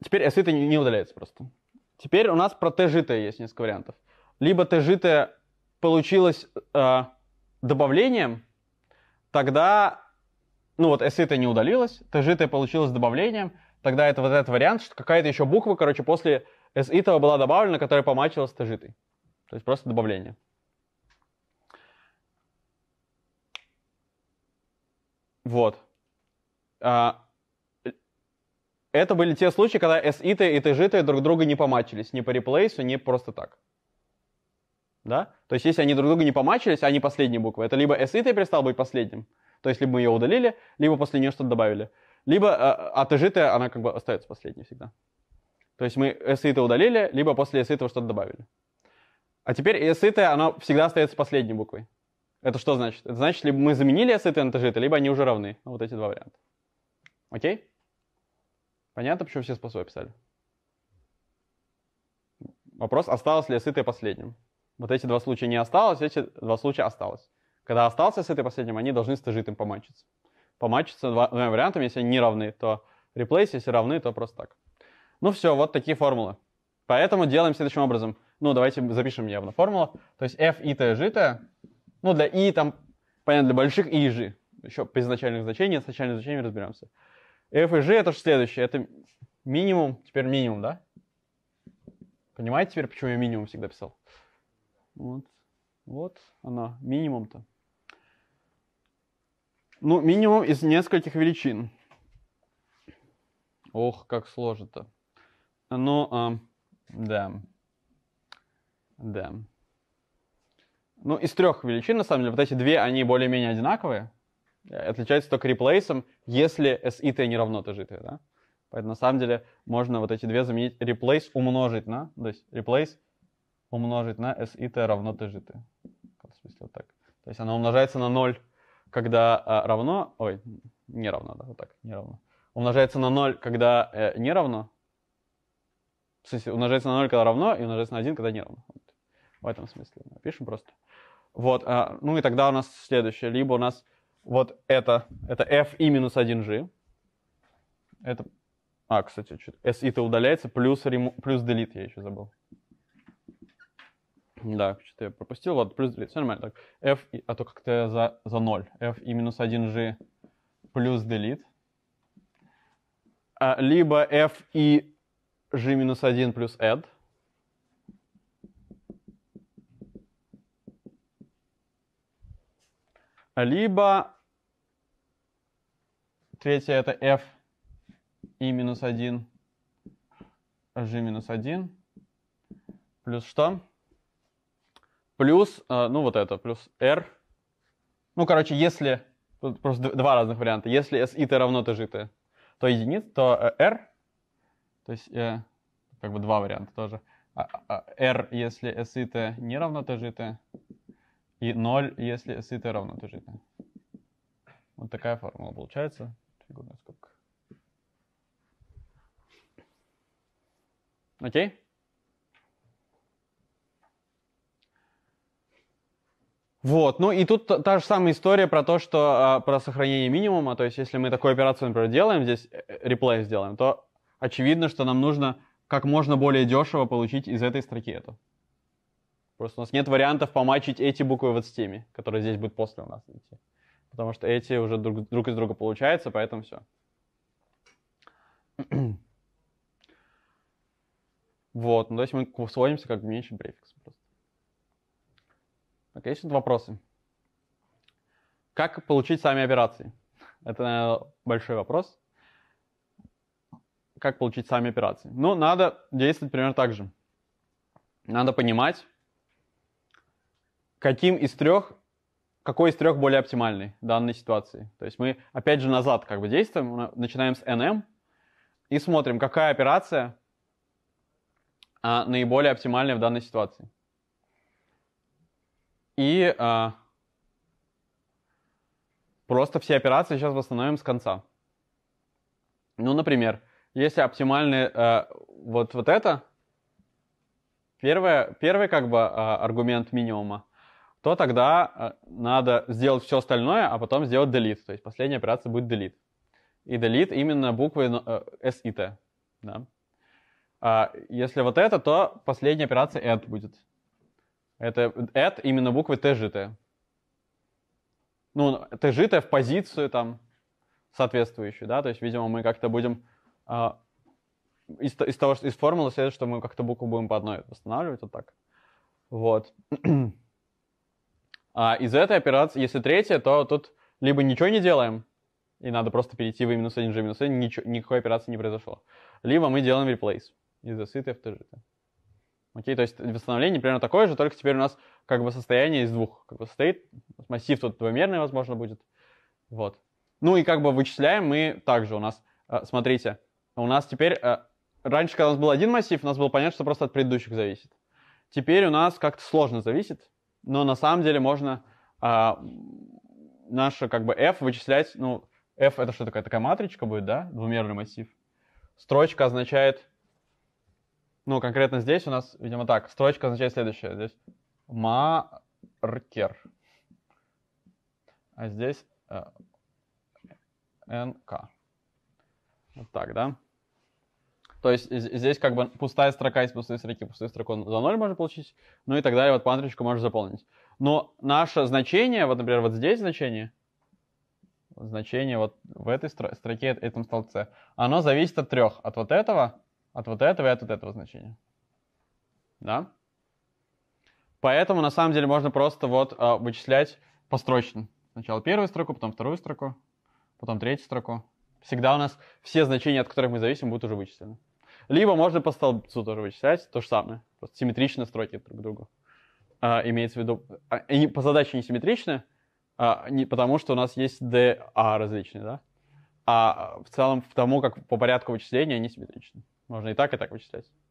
Теперь если это не удаляется просто. Теперь у нас про тежитое есть несколько вариантов. Либо тежитое получилось э, добавлением, тогда ну вот если это не удалилось, тжитое получилось добавлением, тогда это вот этот вариант, что какая-то еще буква, короче, после ситого была добавлена, которая помачилась с тжитой. То есть просто добавление. Вот. А, это были те случаи, когда SIT и TGT друг друга не помачились. Ни по реплейсу, ни просто так. Да? То есть, если они друг друга не помачились, они а последние буквы, это либо SIT перестал быть последним, то есть либо мы ее удалили, либо после нее что-то добавили. Либо а, э, отжитая, она как бы остается последней всегда. То есть мы asset удалили, либо после asset что-то добавили. А теперь asset, она всегда остается последней буквой. Это что значит? Это значит, либо мы заменили asset на тажиты, либо они уже равны. Ну, вот эти два варианта. Окей? Понятно, почему все способы писали? Вопрос, осталось ли asset последним. Вот эти два случая не осталось, эти два случая осталось. Когда остался с этой последним, они должны с тежитым помачиться. Помачиться двумя вариантами, если они не равны, то реплейс, если равны, то просто так. Ну все, вот такие формулы. Поэтому делаем следующим образом. Ну, давайте запишем явно формулу. То есть f и t жито. Ну, для и там, понятно, для больших и жи Еще без начальных значений, с начальными значениями разберемся. f и g это же следующее. Это минимум, теперь минимум, да? Понимаете теперь, почему я минимум всегда писал? Вот, вот оно, минимум-то. Ну, минимум из нескольких величин. Ох, как сложно-то. Ну, а, да. Да. Ну, из трех величин, на самом деле, вот эти две, они более-менее одинаковые. Э, отличаются только реплейсом, если s и t не равно TGT, да? Поэтому, на самом деле, можно вот эти две заменить. Replace умножить на, то есть replace умножить на s и t равно TGT. В смысле, вот так. То есть она умножается на 0 когда а, равно, ой, не равно, да, вот так, не равно, умножается на 0, когда э, не равно, в смысле, умножается на 0, когда равно, и умножается на 1, когда не равно. Вот. В этом смысле пишем просто. Вот, а, ну и тогда у нас следующее, либо у нас вот это, это f и минус 1g, это, а, кстати, что-то, s и-то удаляется, плюс, рему, плюс delete я еще забыл. Да, что-то я пропустил. Вот плюс 2, все нормально. Так, f, а то как-то за, за 0. f и минус 1g плюс delete. А, либо f и g минус 1 плюс add. А, либо третье это f и минус 1 а g минус 1 плюс что? плюс, э, ну вот это, плюс r. Ну, короче, если, тут просто два разных варианта. Если s и t равно t, t, то единиц, то э, r, то есть э, как бы два варианта тоже. А, а, а, r, если s и t не равно t, t, и 0, если s и t равно t, t. Вот такая формула получается. Фигурная сколько Окей? Okay? Вот, ну и тут та, же самая история про то, что а, про сохранение минимума, то есть если мы такую операцию, например, делаем, здесь э, реплей сделаем, то очевидно, что нам нужно как можно более дешево получить из этой строки эту. Просто у нас нет вариантов помачить эти буквы вот с теми, которые здесь будут после у нас идти. Потому что эти уже друг, друг из друга получаются, поэтому все. вот, ну то есть мы сводимся как меньше префикс просто. Окей, okay, сейчас вопросы. Как получить сами операции? Это наверное, большой вопрос. Как получить сами операции? Ну, надо действовать примерно так же. Надо понимать, каким из трех, какой из трех более оптимальный в данной ситуации. То есть мы опять же назад как бы действуем, начинаем с NM и смотрим, какая операция а, наиболее оптимальная в данной ситуации. И э, просто все операции сейчас восстановим с конца. Ну, например, если оптимальный э, вот, вот это, первое, первый как бы э, аргумент минимума, то тогда э, надо сделать все остальное, а потом сделать delete. То есть последняя операция будет delete. И delete именно буквы э, S и T. Да. А если вот это, то последняя операция add будет. Это эт именно буквы ТЖТ. Ну, ТЖТ в позицию там соответствующую, да, то есть, видимо, мы как-то будем... Э, из, из, того, что из формулы следует, что мы как-то букву будем по одной восстанавливать вот так. Вот. А из этой операции, если третья, то тут либо ничего не делаем, и надо просто перейти в минус 1, g минус 1, ничего, никакой операции не произошло. Либо мы делаем replace из asset в ТЖТ. Окей, то есть восстановление примерно такое же, только теперь у нас как бы состояние из двух как бы стоит Массив тут двумерный, возможно, будет. Вот. Ну и как бы вычисляем мы также у нас, э, смотрите, у нас теперь, э, раньше, когда у нас был один массив, у нас было понятно, что просто от предыдущих зависит. Теперь у нас как-то сложно зависит, но на самом деле можно а, наше как бы f вычислять, ну, f это что такое, такая матричка будет, да, двумерный массив. Строчка означает ну, конкретно здесь у нас, видимо, так. Строчка означает следующее. Здесь маркер. А здесь э, nk. Вот так, да? То есть здесь как бы пустая строка из пустой строки. Пустую строку за 0 можно получить. Ну и так далее. Вот пантричку можно заполнить. Но наше значение, вот, например, вот здесь значение, значение вот в этой строке, этом столбце, оно зависит от трех. От вот этого, от вот этого и от вот этого значения. Да? Поэтому на самом деле можно просто вот э, вычислять построчно. Сначала первую строку, потом вторую строку, потом третью строку. Всегда у нас все значения, от которых мы зависим, будут уже вычислены. Либо можно по столбцу тоже вычислять, то же самое. Просто симметрично строки друг к другу. А, имеется в виду... А, по задаче не симметрично, а, не, потому что у нас есть DA различные, да? А, а в целом, потому как по порядку вычисления они симметричны. Можно и так, и так вычислять.